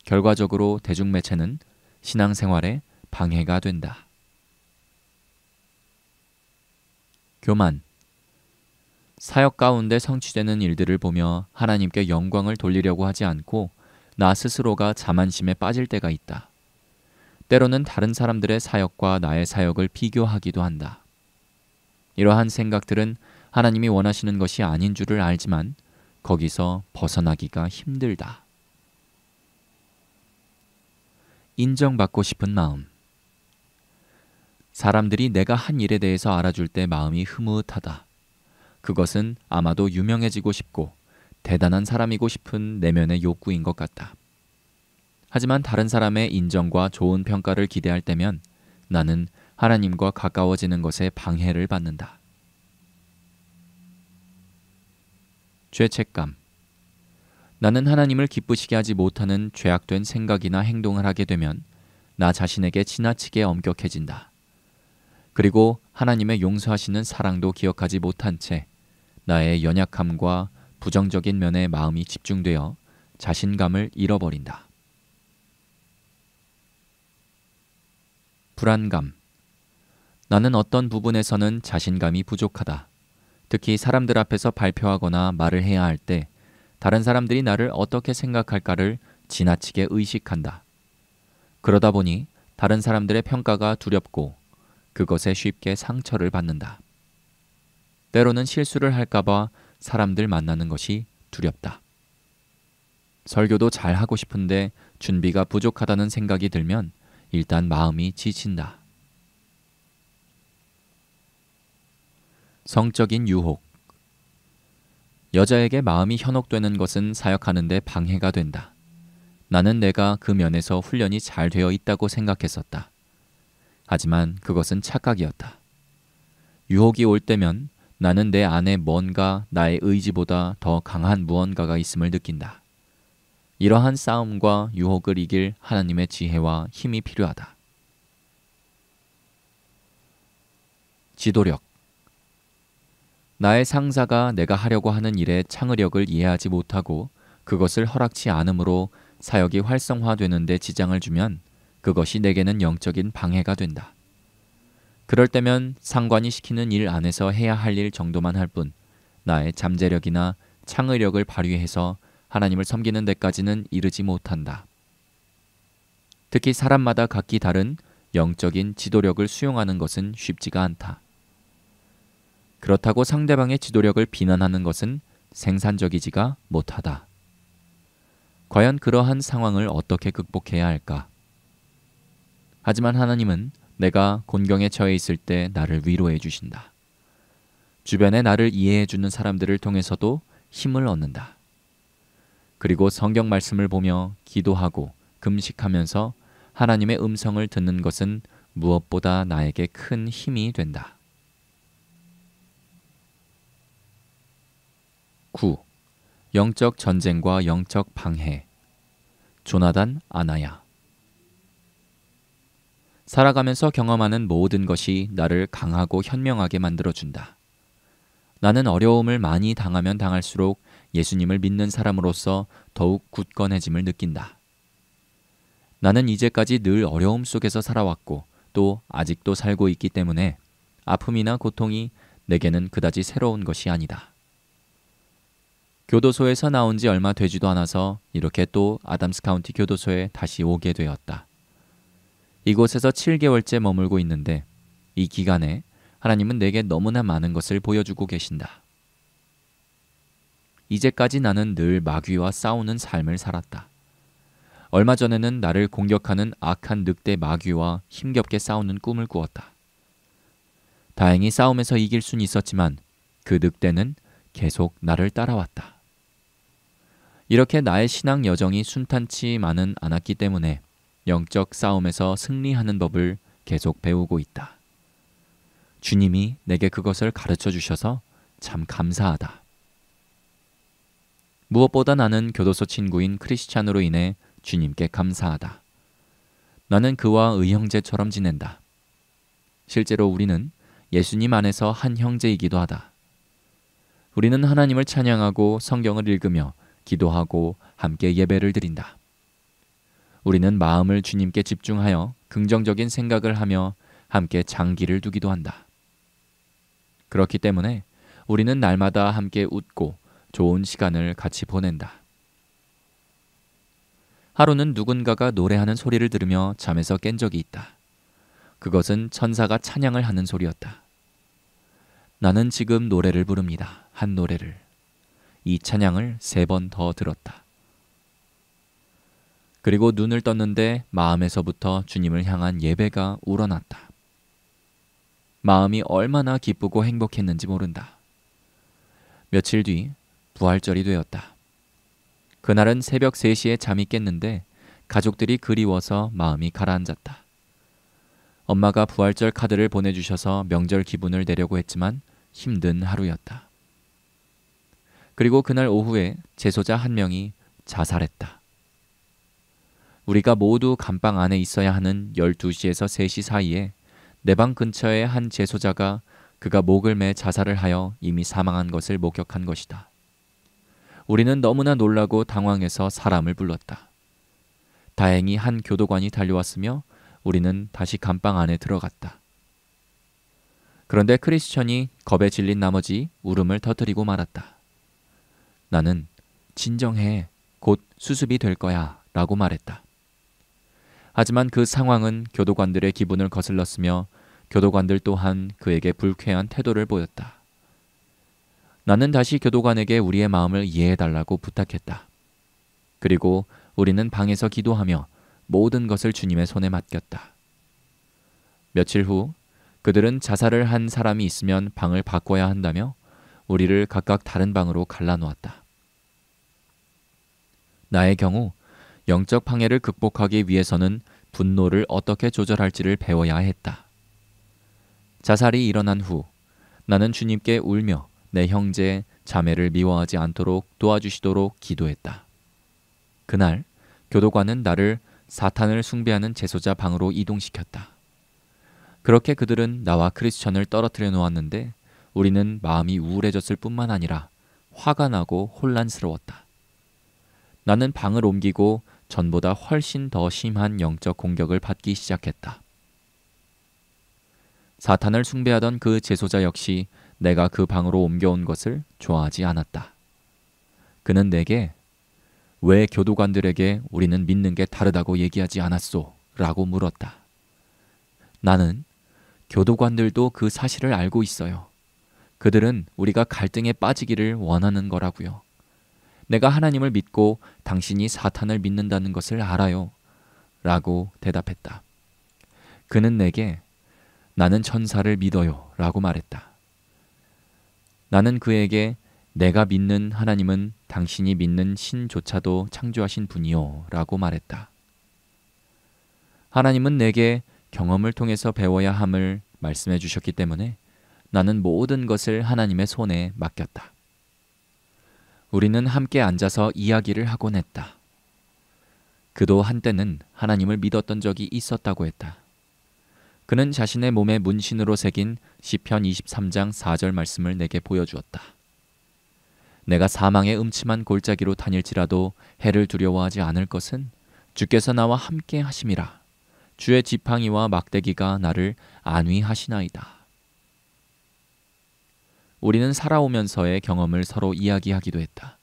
결과적으로 대중매체는 신앙생활에 방해가 된다. 교만. 사역 가운데 성취되는 일들을 보며 하나님께 영광을 돌리려고 하지 않고 나 스스로가 자만심에 빠질 때가 있다. 때로는 다른 사람들의 사역과 나의 사역을 비교하기도 한다. 이러한 생각들은 하나님이 원하시는 것이 아닌 줄을 알지만 거기서 벗어나기가 힘들다. 인정받고 싶은 마음. 사람들이 내가 한 일에 대해서 알아줄 때 마음이 흐뭇하다. 그것은 아마도 유명해지고 싶고 대단한 사람이고 싶은 내면의 욕구인 것 같다. 하지만 다른 사람의 인정과 좋은 평가를 기대할 때면 나는 하나님과 가까워지는 것에 방해를 받는다. 죄책감. 나는 하나님을 기쁘시게 하지 못하는 죄악된 생각이나 행동을 하게 되면 나 자신에게 지나치게 엄격해진다. 그리고 하나님의 용서하시는 사랑도 기억하지 못한 채 나의 연약함과 부정적인 면에 마음이 집중되어 자신감을 잃어버린다. 불안감. 나는 어떤 부분에서는 자신감이 부족하다. 특히 사람들 앞에서 발표하거나 말을 해야 할 때 다른 사람들이 나를 어떻게 생각할까를 지나치게 의식한다. 그러다 보니 다른 사람들의 평가가 두렵고 그것에 쉽게 상처를 받는다. 때로는 실수를 할까봐 사람들 만나는 것이 두렵다. 설교도 잘 하고 싶은데 준비가 부족하다는 생각이 들면 일단 마음이 지친다. 성적인 유혹 여자에게 마음이 현혹되는 것은 사역하는데 방해가 된다. 나는 내가 그 면에서 훈련이 잘 되어 있다고 생각했었다. 하지만 그것은 착각이었다. 유혹이 올 때면 나는 내 안에 뭔가 나의 의지보다 더 강한 무언가가 있음을 느낀다. 이러한 싸움과 유혹을 이길 하나님의 지혜와 힘이 필요하다. 지도력 나의 상사가 내가 하려고 하는 일의 창의력을 이해하지 못하고 그것을 허락치 않으므로 사역이 활성화되는 데 지장을 주면 그것이 내게는 영적인 방해가 된다. 그럴 때면 상관이 시키는 일 안에서 해야 할 일 정도만 할 뿐 나의 잠재력이나 창의력을 발휘해서 하나님을 섬기는 데까지는 이르지 못한다. 특히 사람마다 각기 다른 영적인 지도력을 수용하는 것은 쉽지가 않다. 그렇다고 상대방의 지도력을 비난하는 것은 생산적이지가 못하다. 과연 그러한 상황을 어떻게 극복해야 할까? 하지만 하나님은 내가 곤경에 처해 있을 때 나를 위로해 주신다. 주변에 나를 이해해 주는 사람들을 통해서도 힘을 얻는다. 그리고 성경 말씀을 보며 기도하고 금식하면서 하나님의 음성을 듣는 것은 무엇보다 나에게 큰 힘이 된다. 9. 영적 전쟁과 영적 방해. 조나단 아나야 살아가면서 경험하는 모든 것이 나를 강하고 현명하게 만들어준다. 나는 어려움을 많이 당하면 당할수록 예수님을 믿는 사람으로서 더욱 굳건해짐을 느낀다. 나는 이제까지 늘 어려움 속에서 살아왔고 또 아직도 살고 있기 때문에 아픔이나 고통이 내게는 그다지 새로운 것이 아니다. 교도소에서 나온 지 얼마 되지도 않아서 이렇게 또 아담스 카운티 교도소에 다시 오게 되었다. 이곳에서 7개월째 머물고 있는데 이 기간에 하나님은 내게 너무나 많은 것을 보여주고 계신다. 이제까지 나는 늘 마귀와 싸우는 삶을 살았다. 얼마 전에는 나를 공격하는 악한 늑대 마귀와 힘겹게 싸우는 꿈을 꾸었다. 다행히 싸움에서 이길 순 있었지만 그 늑대는 계속 나를 따라왔다. 이렇게 나의 신앙 여정이 순탄치 많은 않았기 때문에 영적 싸움에서 승리하는 법을 계속 배우고 있다. 주님이 내게 그것을 가르쳐 주셔서 참 감사하다. 무엇보다 나는 교도소 친구인 크리스찬으로 인해 주님께 감사하다. 나는 그와 의형제처럼 지낸다. 실제로 우리는 예수님 안에서 한 형제이기도 하다. 우리는 하나님을 찬양하고 성경을 읽으며 기도하고 함께 예배를 드린다. 우리는 마음을 주님께 집중하여 긍정적인 생각을 하며 함께 장기를 두기도 한다. 그렇기 때문에 우리는 날마다 함께 웃고 좋은 시간을 같이 보낸다. 하루는 누군가가 노래하는 소리를 들으며 잠에서 깬 적이 있다. 그것은 천사가 찬양을 하는 소리였다. 나는 지금 노래를 부릅니다. 한 노래를. 이 찬양을 세 번 더 들었다. 그리고 눈을 떴는데 마음에서부터 주님을 향한 예배가 우러났다. 마음이 얼마나 기쁘고 행복했는지 모른다. 며칠 뒤 부활절이 되었다. 그날은 새벽 3시에 잠이 깼는데 가족들이 그리워서 마음이 가라앉았다. 엄마가 부활절 카드를 보내주셔서 명절 기분을 내려고 했지만 힘든 하루였다. 그리고 그날 오후에 재소자 한 명이 자살했다. 우리가 모두 감방 안에 있어야 하는 12시에서 3시 사이에 내 방근처에한 재소자가 그가 목을 매 자살을 하여 이미 사망한 것을 목격한 것이다. 우리는 너무나 놀라고 당황해서 사람을 불렀다. 다행히 한 교도관이 달려왔으며 우리는 다시 감방 안에 들어갔다. 그런데 크리스천이 겁에 질린 나머지 울음을 터뜨리고 말았다. 나는 진정해 곧 수습이 될 거야 라고 말했다. 하지만 그 상황은 교도관들의 기분을 거슬렀으며 교도관들 또한 그에게 불쾌한 태도를 보였다. 나는 다시 교도관에게 우리의 마음을 이해해달라고 부탁했다. 그리고 우리는 방에서 기도하며 모든 것을 주님의 손에 맡겼다. 며칠 후 그들은 자살을 한 사람이 있으면 방을 바꿔야 한다며 우리를 각각 다른 방으로 갈라놓았다. 나의 경우 영적 방해를 극복하기 위해서는 분노를 어떻게 조절할지를 배워야 했다. 자살이 일어난 후 나는 주님께 울며 내 형제, 자매를 미워하지 않도록 도와주시도록 기도했다. 그날 교도관은 나를 사탄을 숭배하는 제소자 방으로 이동시켰다. 그렇게 그들은 나와 크리스천을 떨어뜨려 놓았는데 우리는 마음이 우울해졌을 뿐만 아니라 화가 나고 혼란스러웠다. 나는 방을 옮기고 전보다 훨씬 더 심한 영적 공격을 받기 시작했다. 사탄을 숭배하던 그 제소자 역시 내가 그 방으로 옮겨온 것을 좋아하지 않았다. 그는 내게 왜 교도관들에게 우리는 믿는 게 다르다고 얘기하지 않았소? 라고 물었다. 나는 교도관들도 그 사실을 알고 있어요. 그들은 우리가 갈등에 빠지기를 원하는 거라고요. 내가 하나님을 믿고 당신이 사탄을 믿는다는 것을 알아요. 라고 대답했다. 그는 내게 나는 천사를 믿어요. 라고 말했다. 나는 그에게 내가 믿는 하나님은 당신이 믿는 신조차도 창조하신 분이요. 라고 말했다. 하나님은 내게 경험을 통해서 배워야 함을 말씀해 주셨기 때문에 나는 모든 것을 하나님의 손에 맡겼다. 우리는 함께 앉아서 이야기를 하곤 했다. 그도 한때는 하나님을 믿었던 적이 있었다고 했다. 그는 자신의 몸에 문신으로 새긴 시편 23장 4절 말씀을 내게 보여주었다. 내가 사망의 음침한 골짜기로 다닐지라도 해를 두려워하지 않을 것은 주께서 나와 함께 하심이라. 주의 지팡이와 막대기가 나를 안위하시나이다. 우리는 살아오면서의 경험을 서로 이야기하기도 했다.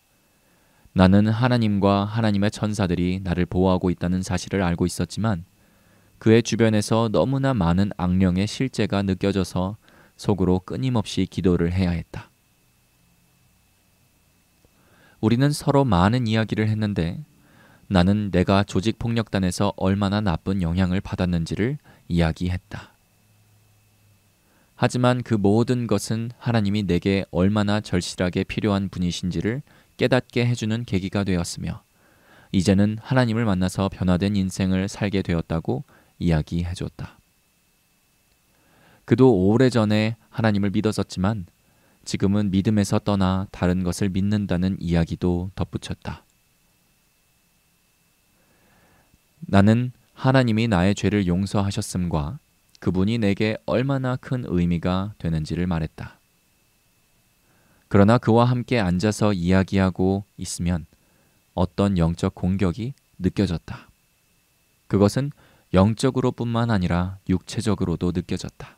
나는 하나님과 하나님의 천사들이 나를 보호하고 있다는 사실을 알고 있었지만 그의 주변에서 너무나 많은 악령의 실재가 느껴져서 속으로 끊임없이 기도를 해야 했다. 우리는 서로 많은 이야기를 했는데 나는 내가 조직폭력단에서 얼마나 나쁜 영향을 받았는지를 이야기했다. 하지만 그 모든 것은 하나님이 내게 얼마나 절실하게 필요한 분이신지를 깨닫게 해주는 계기가 되었으며 이제는 하나님을 만나서 변화된 인생을 살게 되었다고 이야기해 줬다. 그도 오래전에 하나님을 믿었었지만 지금은 믿음에서 떠나 다른 것을 믿는다는 이야기도 덧붙였다. 나는 하나님이 나의 죄를 용서하셨음과 그분이 내게 얼마나 큰 의미가 되는지를 말했다. 그러나 그와 함께 앉아서 이야기하고 있으면 어떤 영적 공격이 느껴졌다. 그것은 영적으로뿐만 아니라 육체적으로도 느껴졌다.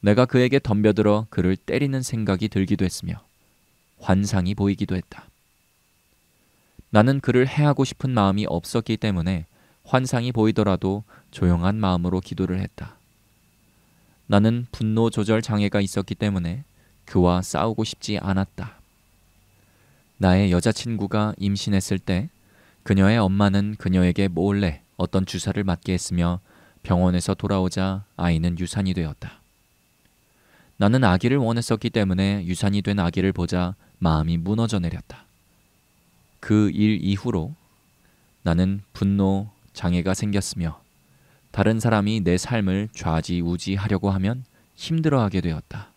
내가 그에게 덤벼들어 그를 때리는 생각이 들기도 했으며 환상이 보이기도 했다. 나는 그를 해하고 싶은 마음이 없었기 때문에 환상이 보이더라도 조용한 마음으로 기도를 했다. 나는 분노 조절 장애가 있었기 때문에 그와 싸우고 싶지 않았다. 나의 여자친구가 임신했을 때 그녀의 엄마는 그녀에게 몰래 어떤 주사를 맞게 했으며 병원에서 돌아오자 아이는 유산이 되었다. 나는 아기를 원했었기 때문에 유산이 된 아기를 보자 마음이 무너져 내렸다. 그 일 이후로 나는 분노, 장애가 생겼으며 다른 사람이 내 삶을 좌지우지하려고 하면 힘들어하게 되었다.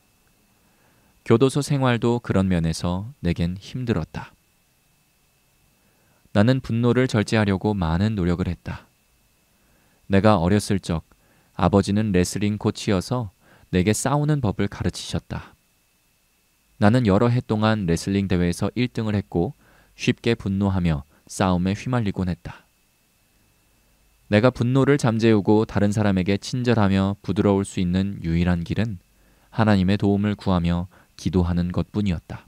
교도소 생활도 그런 면에서 내겐 힘들었다. 나는 분노를 절제하려고 많은 노력을 했다. 내가 어렸을 적 아버지는 레슬링 코치여서 내게 싸우는 법을 가르치셨다. 나는 여러 해 동안 레슬링 대회에서 1등을 했고 쉽게 분노하며 싸움에 휘말리곤 했다. 내가 분노를 잠재우고 다른 사람에게 친절하며 부드러울 수 있는 유일한 길은 하나님의 도움을 구하며 기도하는 것 뿐이었다.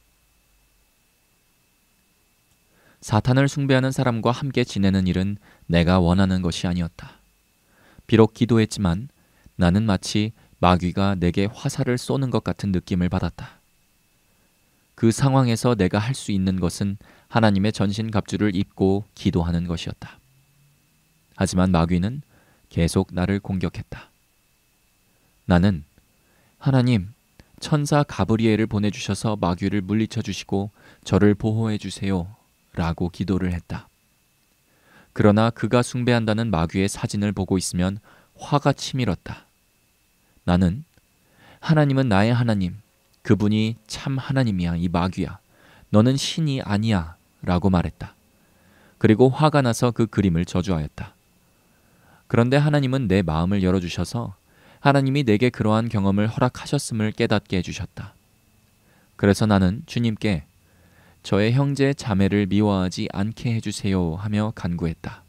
사탄을 숭배하는 사람과 함께 지내는 일은 내가 원하는 것이 아니었다. 비록 기도했지만 나는 마치 마귀가 내게 화살을 쏘는 것 같은 느낌을 받았다. 그 상황에서 내가 할 수 있는 것은 하나님의 전신 갑주를 입고 기도하는 것이었다. 하지만 마귀는 계속 나를 공격했다. 나는 하나님, 천사 가브리엘을 보내주셔서 마귀를 물리쳐 주시고 저를 보호해 주세요. 라고 기도를 했다. 그러나 그가 숭배한다는 마귀의 사진을 보고 있으면 화가 치밀었다. 나는 하나님은 나의 하나님, 그분이 참 하나님이야, 이 마귀야. 너는 신이 아니야. 라고 말했다. 그리고 화가 나서 그 그림을 저주하였다. 그런데 하나님은 내 마음을 열어주셔서 하나님이 내게 그러한 경험을 허락하셨음을 깨닫게 해주셨다. 그래서 나는 주님께 저의 형제 자매를 미워하지 않게 해주세요 하며 간구했다.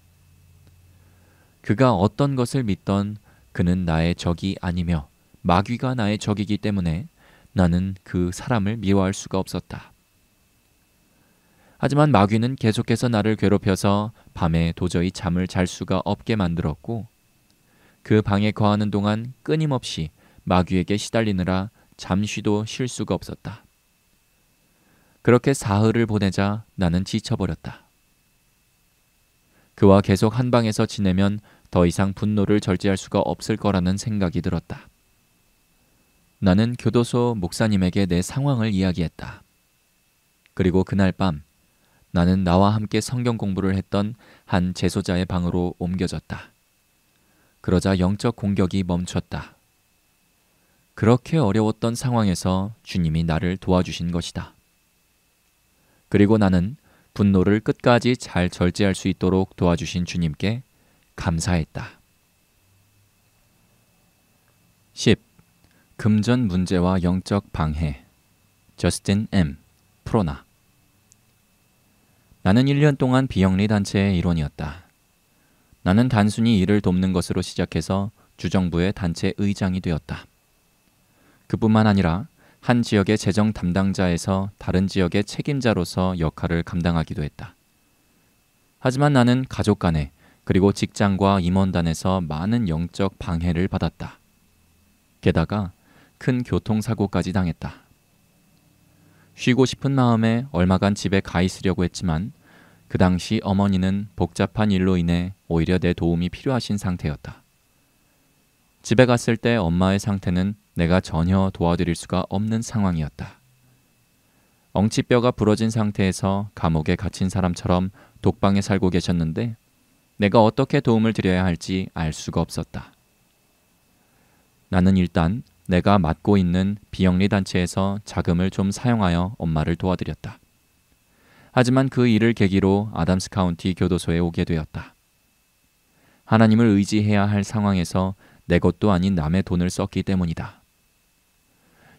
그가 어떤 것을 믿던 그는 나의 적이 아니며 마귀가 나의 적이기 때문에 나는 그 사람을 미워할 수가 없었다. 하지만 마귀는 계속해서 나를 괴롭혀서 밤에 도저히 잠을 잘 수가 없게 만들었고 그 방에 거하는 동안 끊임없이 마귀에게 시달리느라 잠시도 쉴 수가 없었다. 그렇게 사흘을 보내자 나는 지쳐버렸다. 그와 계속 한 방에서 지내면 더 이상 분노를 절제할 수가 없을 거라는 생각이 들었다. 나는 교도소 목사님에게 내 상황을 이야기했다. 그리고 그날 밤 나는 나와 함께 성경 공부를 했던 한 재소자의 방으로 옮겨졌다. 그러자 영적 공격이 멈췄다. 그렇게 어려웠던 상황에서 주님이 나를 도와주신 것이다. 그리고 나는 분노를 끝까지 잘 절제할 수 있도록 도와주신 주님께 감사했다. 10. 금전 문제와 영적 방해. 저스틴 M. 프로나 나는 1년 동안 비영리 단체의 일원이었다. 나는 단순히 일을 돕는 것으로 시작해서 주정부의 단체 의장이 되었다. 그뿐만 아니라 한 지역의 재정 담당자에서 다른 지역의 책임자로서 역할을 감당하기도 했다. 하지만 나는 가족 간에 그리고 직장과 임원단에서 많은 영적 방해를 받았다. 게다가 큰 교통사고까지 당했다. 쉬고 싶은 마음에 얼마간 집에 가 있으려고 했지만 그 당시 어머니는 복잡한 일로 인해 오히려 내 도움이 필요하신 상태였다. 집에 갔을 때 엄마의 상태는 내가 전혀 도와드릴 수가 없는 상황이었다. 엉치뼈가 부러진 상태에서 감옥에 갇힌 사람처럼 독방에 살고 계셨는데 내가 어떻게 도움을 드려야 할지 알 수가 없었다. 나는 일단 내가 맡고 있는 비영리 단체에서 자금을 좀 사용하여 엄마를 도와드렸다. 하지만 그 일을 계기로 아담스 카운티 교도소에 오게 되었다. 하나님을 의지해야 할 상황에서 내 것도 아닌 남의 돈을 썼기 때문이다.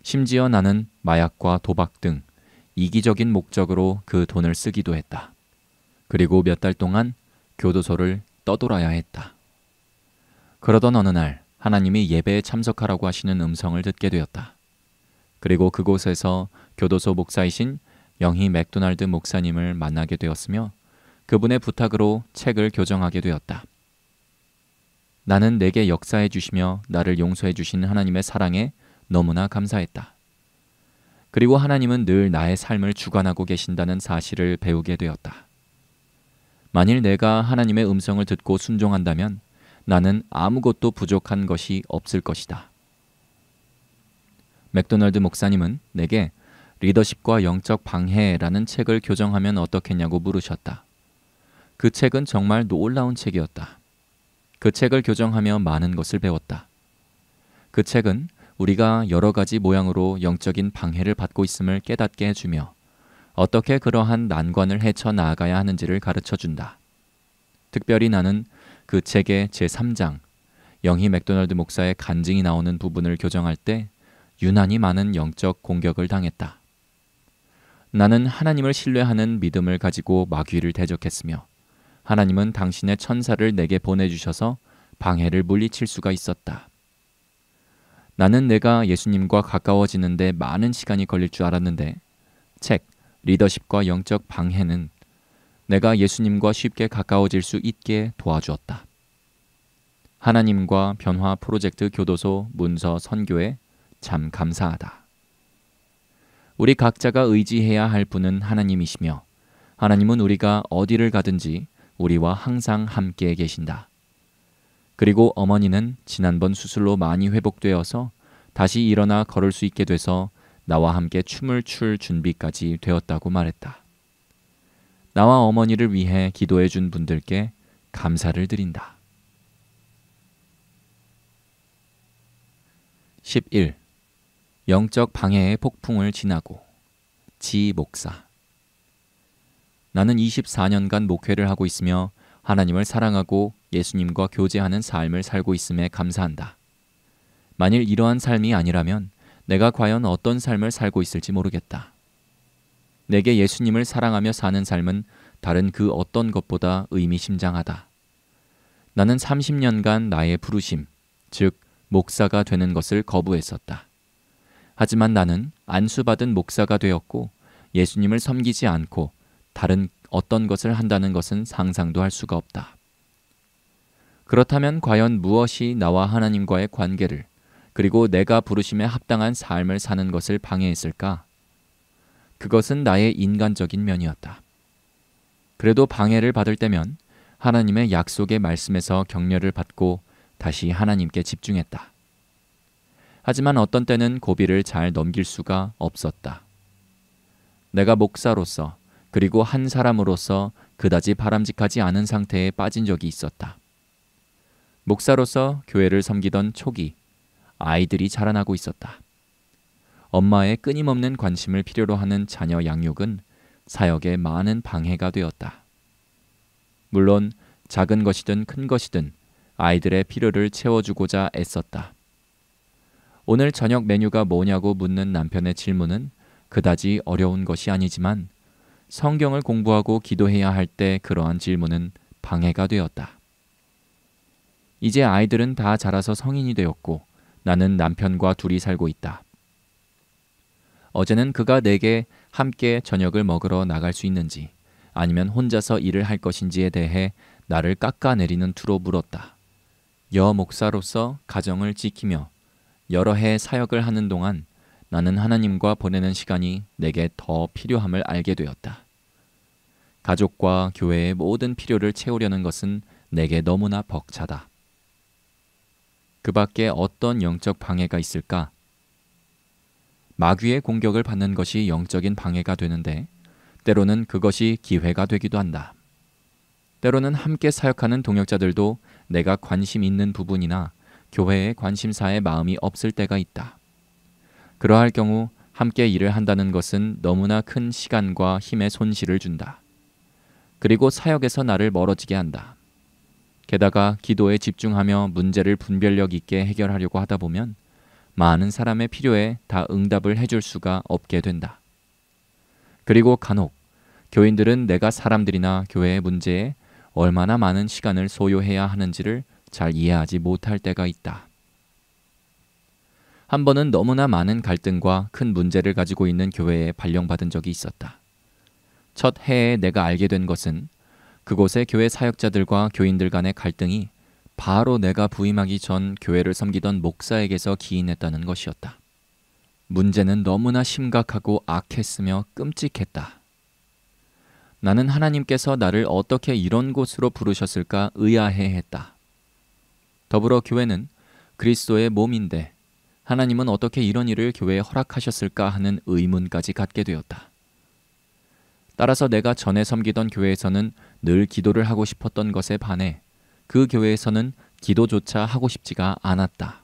심지어 나는 마약과 도박 등 이기적인 목적으로 그 돈을 쓰기도 했다. 그리고 몇 달 동안 교도소를 떠돌아야 했다. 그러던 어느 날 하나님이 예배에 참석하라고 하시는 음성을 듣게 되었다. 그리고 그곳에서 교도소 목사이신 영희 맥도날드 목사님을 만나게 되었으며 그분의 부탁으로 책을 교정하게 되었다. 나는 내게 역사해 주시며 나를 용서해 주신 하나님의 사랑에 너무나 감사했다. 그리고 하나님은 늘 나의 삶을 주관하고 계신다는 사실을 배우게 되었다. 만일 내가 하나님의 음성을 듣고 순종한다면 나는 아무것도 부족한 것이 없을 것이다. 맥도널드 목사님은 내게 리더십과 영적 방해라는 책을 교정하면 어떻겠냐고 물으셨다. 그 책은 정말 놀라운 책이었다. 그 책을 교정하며 많은 것을 배웠다. 그 책은 우리가 여러 가지 모양으로 영적인 방해를 받고 있음을 깨닫게 해주며 어떻게 그러한 난관을 헤쳐 나아가야 하는지를 가르쳐 준다. 특별히 나는 그 책의 제3장 영희 맥도날드 목사의 간증이 나오는 부분을 교정할 때 유난히 많은 영적 공격을 당했다. 나는 하나님을 신뢰하는 믿음을 가지고 마귀를 대적했으며 하나님은 당신의 천사를 내게 보내주셔서 방해를 물리칠 수가 있었다. 나는 내가 예수님과 가까워지는데 많은 시간이 걸릴 줄 알았는데 책, 리더십과 영적 방해는 내가 예수님과 쉽게 가까워질 수 있게 도와주었다. 하나님과 변화 프로젝트 교도소 문서 선교에 참 감사하다. 우리 각자가 의지해야 할 분은 하나님이시며 하나님은 우리가 어디를 가든지 우리와 항상 함께 계신다. 그리고 어머니는 지난번 수술로 많이 회복되어서 다시 일어나 걸을 수 있게 돼서 나와 함께 춤을 출 준비까지 되었다고 말했다. 나와 어머니를 위해 기도해 준 분들께 감사를 드린다. 11. 영적 방해의 폭풍을 지나고 지 목사 나는 24년간 목회를 하고 있으며 하나님을 사랑하고 예수님과 교제하는 삶을 살고 있음에 감사한다. 만일 이러한 삶이 아니라면 내가 과연 어떤 삶을 살고 있을지 모르겠다. 내게 예수님을 사랑하며 사는 삶은 다른 그 어떤 것보다 의미심장하다. 나는 30년간 나의 부르심, 즉, 목사가 되는 것을 거부했었다. 하지만 나는 안수받은 목사가 되었고 예수님을 섬기지 않고 다른 어떤 것을 한다는 것은 상상도 할 수가 없다. 그렇다면 과연 무엇이 나와 하나님과의 관계를 그리고 내가 부르심에 합당한 삶을 사는 것을 방해했을까? 그것은 나의 인간적인 면이었다. 그래도 방해를 받을 때면 하나님의 약속의 말씀에서 격려를 받고 다시 하나님께 집중했다. 하지만 어떤 때는 고비를 잘 넘길 수가 없었다. 내가 목사로서 그리고 한 사람으로서 그다지 바람직하지 않은 상태에 빠진 적이 있었다. 목사로서 교회를 섬기던 초기 아이들이 자라나고 있었다. 엄마의 끊임없는 관심을 필요로 하는 자녀 양육은 사역에 많은 방해가 되었다. 물론 작은 것이든 큰 것이든 아이들의 필요를 채워주고자 애썼다. 오늘 저녁 메뉴가 뭐냐고 묻는 남편의 질문은 그다지 어려운 것이 아니지만 성경을 공부하고 기도해야 할 때 그러한 질문은 방해가 되었다. 이제 아이들은 다 자라서 성인이 되었고 나는 남편과 둘이 살고 있다. 어제는 그가 내게 함께 저녁을 먹으러 나갈 수 있는지 아니면 혼자서 일을 할 것인지에 대해 나를 깎아내리는 투로 물었다. 여 목사로서 가정을 지키며 여러 해 사역을 하는 동안 나는 하나님과 보내는 시간이 내게 더 필요함을 알게 되었다. 가족과 교회의 모든 필요를 채우려는 것은 내게 너무나 벅차다. 그 밖에 어떤 영적 방해가 있을까? 마귀의 공격을 받는 것이 영적인 방해가 되는데 때로는 그것이 기회가 되기도 한다. 때로는 함께 사역하는 동역자들도 내가 관심 있는 부분이나 교회의 관심사에 마음이 없을 때가 있다. 그러할 경우 함께 일을 한다는 것은 너무나 큰 시간과 힘의 손실을 준다. 그리고 사역에서 나를 멀어지게 한다. 게다가 기도에 집중하며 문제를 분별력 있게 해결하려고 하다 보면 많은 사람의 필요에 다 응답을 해줄 수가 없게 된다. 그리고 간혹 교인들은 내가 사람들이나 교회의 문제에 얼마나 많은 시간을 소요해야 하는지를 잘 이해하지 못할 때가 있다. 한 번은 너무나 많은 갈등과 큰 문제를 가지고 있는 교회에 발령받은 적이 있었다. 첫 해에 내가 알게 된 것은 그곳의 교회 사역자들과 교인들 간의 갈등이 바로 내가 부임하기 전 교회를 섬기던 목사에게서 기인했다는 것이었다. 문제는 너무나 심각하고 악했으며 끔찍했다. 나는 하나님께서 나를 어떻게 이런 곳으로 부르셨을까 의아해 했다. 더불어 교회는 그리스도의 몸인데 하나님은 어떻게 이런 일을 교회에 허락하셨을까 하는 의문까지 갖게 되었다. 따라서 내가 전에 섬기던 교회에서는 늘 기도를 하고 싶었던 것에 반해 그 교회에서는 기도조차 하고 싶지가 않았다.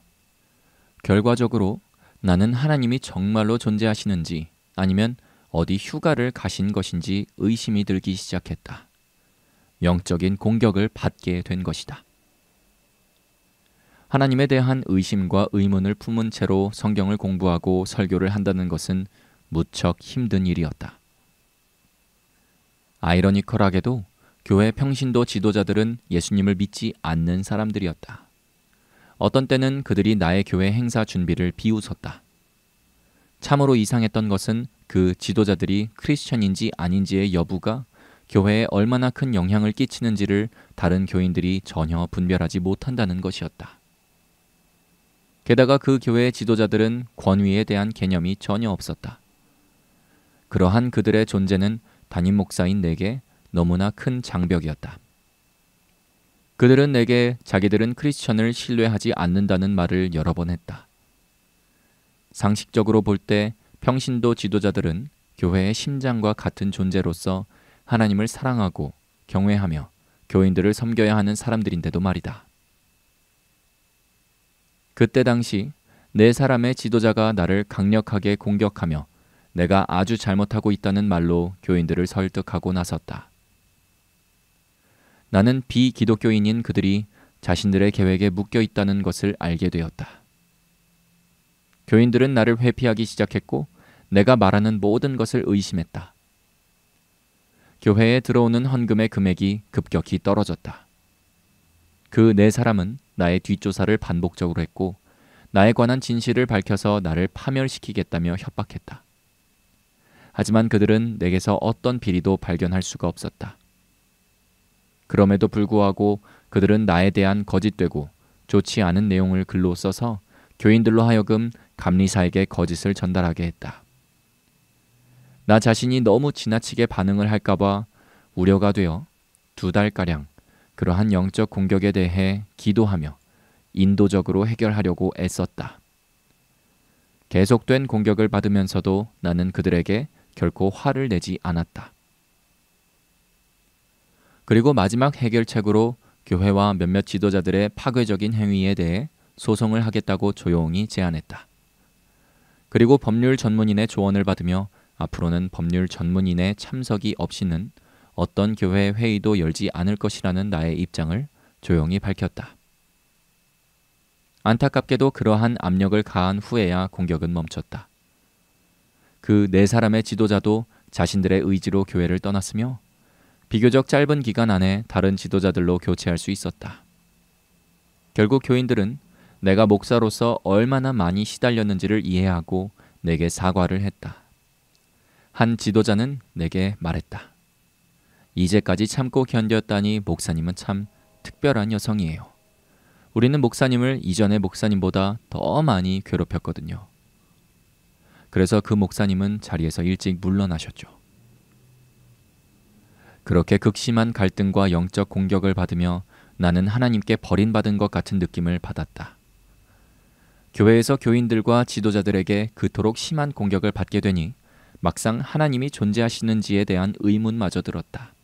결과적으로 나는 하나님이 정말로 존재하시는지 아니면 어디 휴가를 가신 것인지 의심이 들기 시작했다. 영적인 공격을 받게 된 것이다. 하나님에 대한 의심과 의문을 품은 채로 성경을 공부하고 설교를 한다는 것은 무척 힘든 일이었다. 아이러니컬하게도 교회 평신도 지도자들은 예수님을 믿지 않는 사람들이었다. 어떤 때는 그들이 나의 교회 행사 준비를 비웃었다. 참으로 이상했던 것은 그 지도자들이 크리스천인지 아닌지의 여부가 교회에 얼마나 큰 영향을 끼치는지를 다른 교인들이 전혀 분별하지 못한다는 것이었다. 게다가 그 교회의 지도자들은 권위에 대한 개념이 전혀 없었다. 그러한 그들의 존재는 담임 목사인 내게 너무나 큰 장벽이었다. 그들은 내게 자기들은 크리스천을 신뢰하지 않는다는 말을 여러 번 했다. 상식적으로 볼 때 평신도 지도자들은 교회의 심장과 같은 존재로서 하나님을 사랑하고 경외하며 교인들을 섬겨야 하는 사람들인데도 말이다. 그때 당시 네 사람의 지도자가 나를 강력하게 공격하며 내가 아주 잘못하고 있다는 말로 교인들을 설득하고 나섰다. 나는 비기독교인인 그들이 자신들의 계획에 묶여 있다는 것을 알게 되었다. 교인들은 나를 회피하기 시작했고 내가 말하는 모든 것을 의심했다. 교회에 들어오는 헌금의 금액이 급격히 떨어졌다. 그 네 사람은 나의 뒷조사를 반복적으로 했고 나에 관한 진실을 밝혀서 나를 파멸시키겠다며 협박했다. 하지만 그들은 내게서 어떤 비리도 발견할 수가 없었다. 그럼에도 불구하고 그들은 나에 대한 거짓되고 좋지 않은 내용을 글로 써서 교인들로 하여금 감리사에게 거짓을 전달하게 했다. 나 자신이 너무 지나치게 반응을 할까봐 우려가 되어 두 달가량 그러한 영적 공격에 대해 기도하며 인도적으로 해결하려고 애썼다. 계속된 공격을 받으면서도 나는 그들에게 결코 화를 내지 않았다. 그리고 마지막 해결책으로 교회와 몇몇 지도자들의 파괴적인 행위에 대해 소송을 하겠다고 조용히 제안했다. 그리고 법률 전문인의 조언을 받으며 앞으로는 법률 전문인의 참석이 없이는 어떤 교회 회의도 열지 않을 것이라는 나의 입장을 조용히 밝혔다. 안타깝게도 그러한 압력을 가한 후에야 공격은 멈췄다. 그 네 사람의 지도자도 자신들의 의지로 교회를 떠났으며 비교적 짧은 기간 안에 다른 지도자들로 교체할 수 있었다. 결국 교인들은 내가 목사로서 얼마나 많이 시달렸는지를 이해하고 내게 사과를 했다. 한 지도자는 내게 말했다. 이제까지 참고 견뎠다니 목사님은 참 특별한 여성이에요. 우리는 목사님을 이전의 목사님보다 더 많이 괴롭혔거든요. 그래서 그 목사님은 자리에서 일찍 물러나셨죠. 그렇게 극심한 갈등과 영적 공격을 받으며 나는 하나님께 버림받은 것 같은 느낌을 받았다. 교회에서 교인들과 지도자들에게 그토록 심한 공격을 받게 되니 막상 하나님이 존재하시는지에 대한 의문마저 들었다.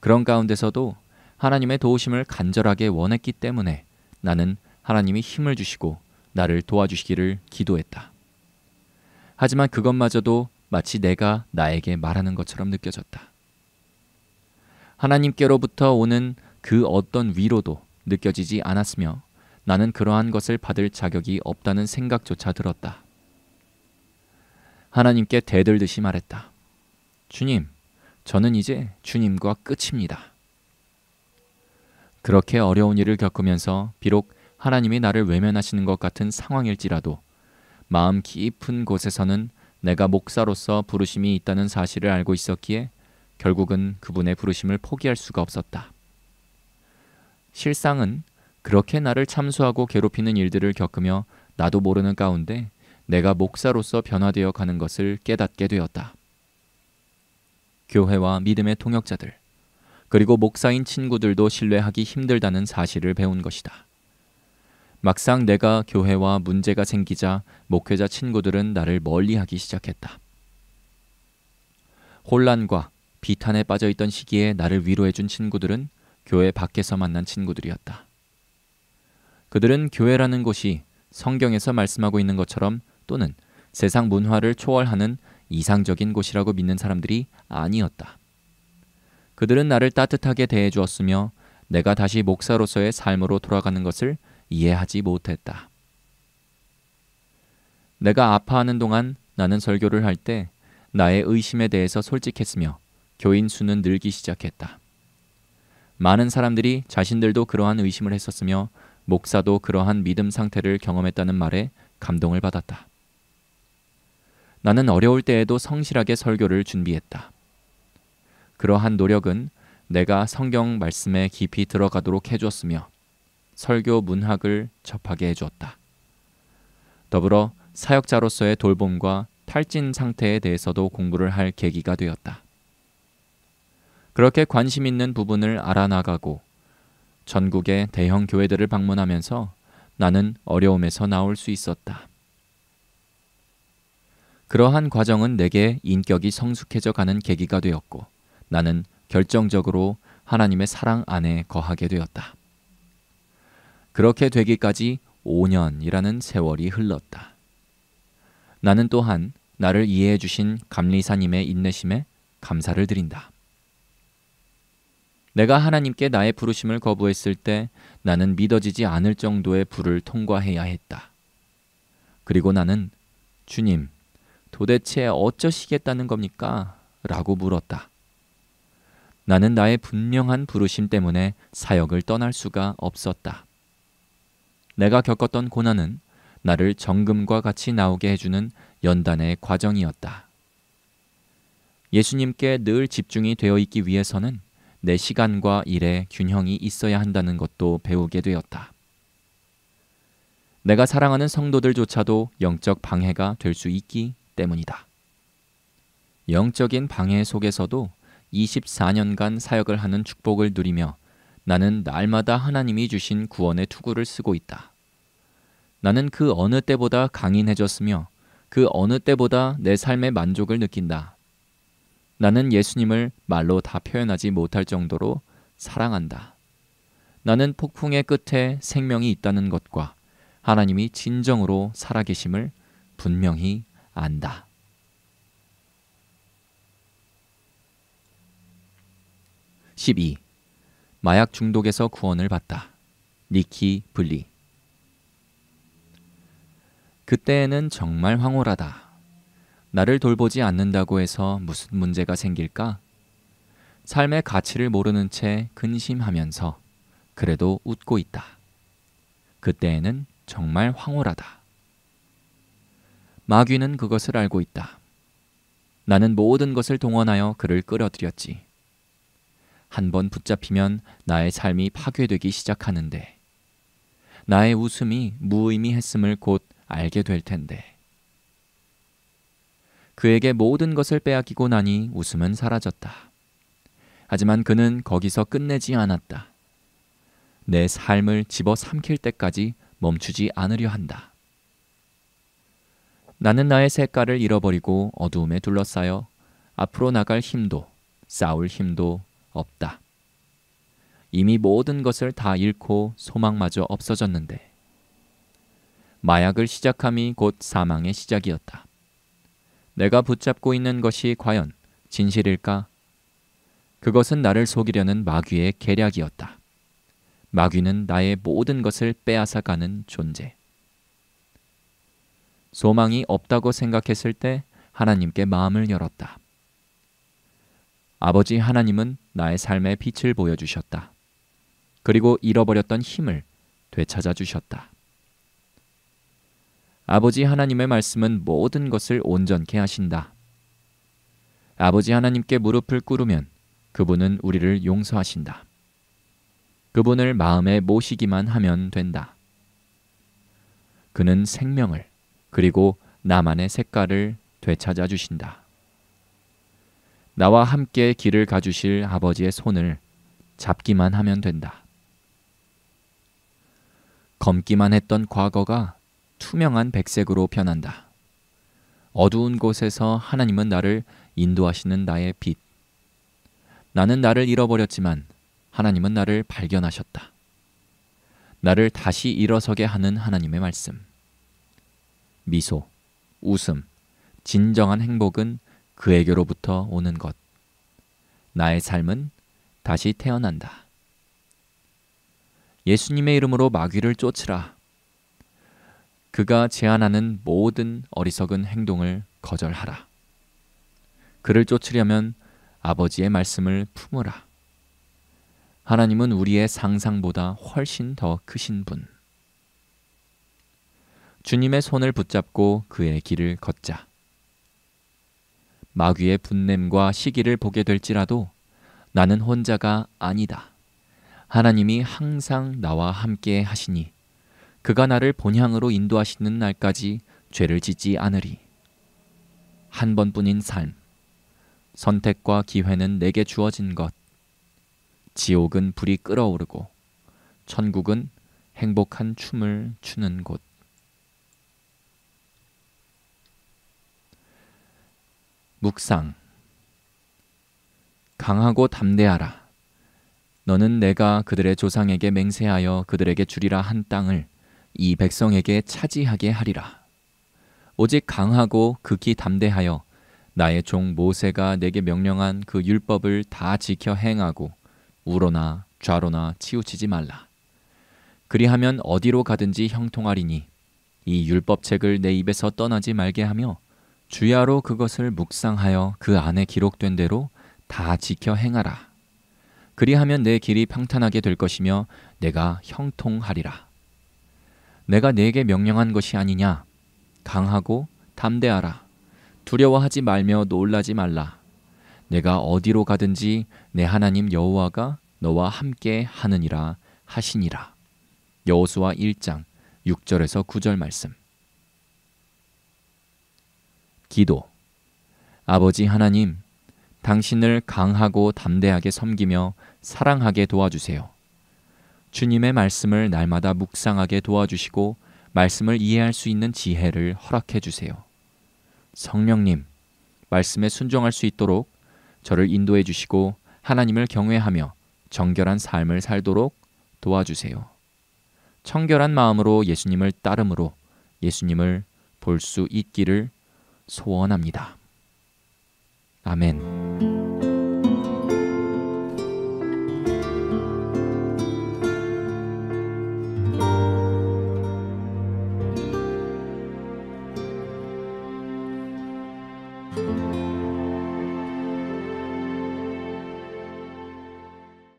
그런 가운데서도 하나님의 도우심을 간절하게 원했기 때문에 나는 하나님이 힘을 주시고 나를 도와주시기를 기도했다. 하지만 그것마저도 마치 내가 나에게 말하는 것처럼 느껴졌다. 하나님께로부터 오는 그 어떤 위로도 느껴지지 않았으며 나는 그러한 것을 받을 자격이 없다는 생각조차 들었다. 하나님께 대들듯이 말했다. 주님, 저는 이제 주님과 끝입니다. 그렇게 어려운 일을 겪으면서 비록 하나님이 나를 외면하시는 것 같은 상황일지라도 마음 깊은 곳에서는 내가 목사로서 부르심이 있다는 사실을 알고 있었기에 결국은 그분의 부르심을 포기할 수가 없었다. 실상은 그렇게 나를 참수하고 괴롭히는 일들을 겪으며 나도 모르는 가운데 내가 목사로서 변화되어 가는 것을 깨닫게 되었다. 교회와 믿음의 통역자들, 그리고 목사인 친구들도 신뢰하기 힘들다는 사실을 배운 것이다. 막상 내가 교회와 문제가 생기자 목회자 친구들은 나를 멀리 하기 시작했다. 혼란과 비탄에 빠져 있던 시기에 나를 위로해 준 친구들은 교회 밖에서 만난 친구들이었다. 그들은 교회라는 곳이 성경에서 말씀하고 있는 것처럼 또는 세상 문화를 초월하는 이상적인 곳이라고 믿는 사람들이 아니었다. 그들은 나를 따뜻하게 대해 주었으며 내가 다시 목사로서의 삶으로 돌아가는 것을 이해하지 못했다. 내가 아파하는 동안 나는 설교를 할 때 나의 의심에 대해서 솔직했으며 교인 수는 늘기 시작했다. 많은 사람들이 자신들도 그러한 의심을 했었으며 목사도 그러한 믿음 상태를 경험했다는 말에 감동을 받았다. 나는 어려울 때에도 성실하게 설교를 준비했다. 그러한 노력은 내가 성경 말씀에 깊이 들어가도록 해주었으며 설교 문학을 접하게 해주었다. 더불어 사역자로서의 돌봄과 탈진 상태에 대해서도 공부를 할 계기가 되었다. 그렇게 관심 있는 부분을 알아나가고 전국의 대형 교회들을 방문하면서 나는 어려움에서 나올 수 있었다. 그러한 과정은 내게 인격이 성숙해져 가는 계기가 되었고 나는 결정적으로 하나님의 사랑 안에 거하게 되었다. 그렇게 되기까지 5년이라는 세월이 흘렀다. 나는 또한 나를 이해해 주신 감리사님의 인내심에 감사를 드린다. 내가 하나님께 나의 부르심을 거부했을 때 나는 믿어지지 않을 정도의 불을 통과해야 했다. 그리고 나는 주님, 도대체 어쩌시겠다는 겁니까? 라고 물었다. 나는 나의 분명한 부르심 때문에 사역을 떠날 수가 없었다. 내가 겪었던 고난은 나를 정금과 같이 나오게 해주는 연단의 과정이었다. 예수님께 늘 집중이 되어 있기 위해서는 내 시간과 일에 균형이 있어야 한다는 것도 배우게 되었다. 내가 사랑하는 성도들조차도 영적 방해가 될 수 있기 때문이다. 영적인 방해 속에서도 24년간 사역을 하는 축복을 누리며 나는 날마다 하나님이 주신 구원의 투구를 쓰고 있다. 나는 그 어느 때보다 강인해졌으며 그 어느 때보다 내 삶의 만족을 느낀다. 나는 예수님을 말로 다 표현하지 못할 정도로 사랑한다. 나는 폭풍의 끝에 생명이 있다는 것과 하나님이 진정으로 살아계심을 분명히 안다. 십이 마약 중독에서 구원을 받다. 니키 블리. 그때에는 정말 황홀하다. 나를 돌보지 않는다고 해서 무슨 문제가 생길까? 삶의 가치를 모르는 채 근심하면서 그래도 웃고 있다. 그때에는 정말 황홀하다. 마귀는 그것을 알고 있다. 나는 모든 것을 동원하여 그를 끌어들였지. 한 번 붙잡히면 나의 삶이 파괴되기 시작하는데, 나의 웃음이 무의미했음을 곧 알게 될 텐데. 그에게 모든 것을 빼앗기고 나니 웃음은 사라졌다. 하지만 그는 거기서 끝내지 않았다. 내 삶을 집어 삼킬 때까지 멈추지 않으려 한다. 나는 나의 색깔을 잃어버리고 어두움에 둘러싸여 앞으로 나갈 힘도 싸울 힘도 없다. 이미 모든 것을 다 잃고 소망마저 없어졌는데 마약을 시작함이 곧 사망의 시작이었다. 내가 붙잡고 있는 것이 과연 진실일까? 그것은 나를 속이려는 마귀의 계략이었다. 마귀는 나의 모든 것을 빼앗아가는 존재. 소망이 없다고 생각했을 때 하나님께 마음을 열었다. 아버지 하나님은 나의 삶의 빛을 보여주셨다. 그리고 잃어버렸던 힘을 되찾아 주셨다. 아버지 하나님의 말씀은 모든 것을 온전케 하신다. 아버지 하나님께 무릎을 꿇으면 그분은 우리를 용서하신다. 그분을 마음에 모시기만 하면 된다. 그는 생명을 그리고 나만의 색깔을 되찾아 주신다. 나와 함께 길을 가주실 아버지의 손을 잡기만 하면 된다. 검기만 했던 과거가 투명한 백색으로 변한다. 어두운 곳에서 하나님은 나를 인도하시는 나의 빛. 나는 나를 잃어버렸지만 하나님은 나를 발견하셨다. 나를 다시 일어서게 하는 하나님의 말씀. 미소, 웃음, 진정한 행복은 그에게로부터 오는 것. 나의 삶은 다시 태어난다. 예수님의 이름으로 마귀를 쫓으라. 그가 제안하는 모든 어리석은 행동을 거절하라. 그를 쫓으려면 아버지의 말씀을 품으라. 하나님은 우리의 상상보다 훨씬 더 크신 분. 주님의 손을 붙잡고 그의 길을 걷자. 마귀의 분냄과 시기를 보게 될지라도 나는 혼자가 아니다. 하나님이 항상 나와 함께 하시니 그가 나를 본향으로 인도하시는 날까지 죄를 짓지 않으리. 한 번뿐인 삶. 선택과 기회는 내게 주어진 것. 지옥은 불이 끓어오르고 천국은 행복한 춤을 추는 곳. 묵상 강하고 담대하라. 너는 내가 그들의 조상에게 맹세하여 그들에게 주리라 한 땅을 이 백성에게 차지하게 하리라. 오직 강하고 극히 담대하여 나의 종 모세가 내게 명령한 그 율법을 다 지켜 행하고 우로나 좌로나 치우치지 말라. 그리하면 어디로 가든지 형통하리니 이 율법책을 내 입에서 떠나지 말게 하며 주야로 그것을 묵상하여 그 안에 기록된 대로 다 지켜 행하라. 그리하면 내 길이 평탄하게 될 것이며 내가 형통하리라. 내가 네게 명령한 것이 아니냐 강하고 담대하라 두려워하지 말며 놀라지 말라 내가 어디로 가든지 내 하나님 여호와가 너와 함께 하느니라 하시니라 여호수아 1장 6절에서 9절 말씀 기도 아버지 하나님 당신을 강하고 담대하게 섬기며 사랑하게 도와주세요. 주님의 말씀을 날마다 묵상하게 도와주시고 말씀을 이해할 수 있는 지혜를 허락해 주세요. 성령님, 말씀에 순종할 수 있도록 저를 인도해 주시고 하나님을 경외하며 정결한 삶을 살도록 도와주세요. 청결한 마음으로 예수님을 따름으로 예수님을 볼 수 있기를 소원합니다. 아멘.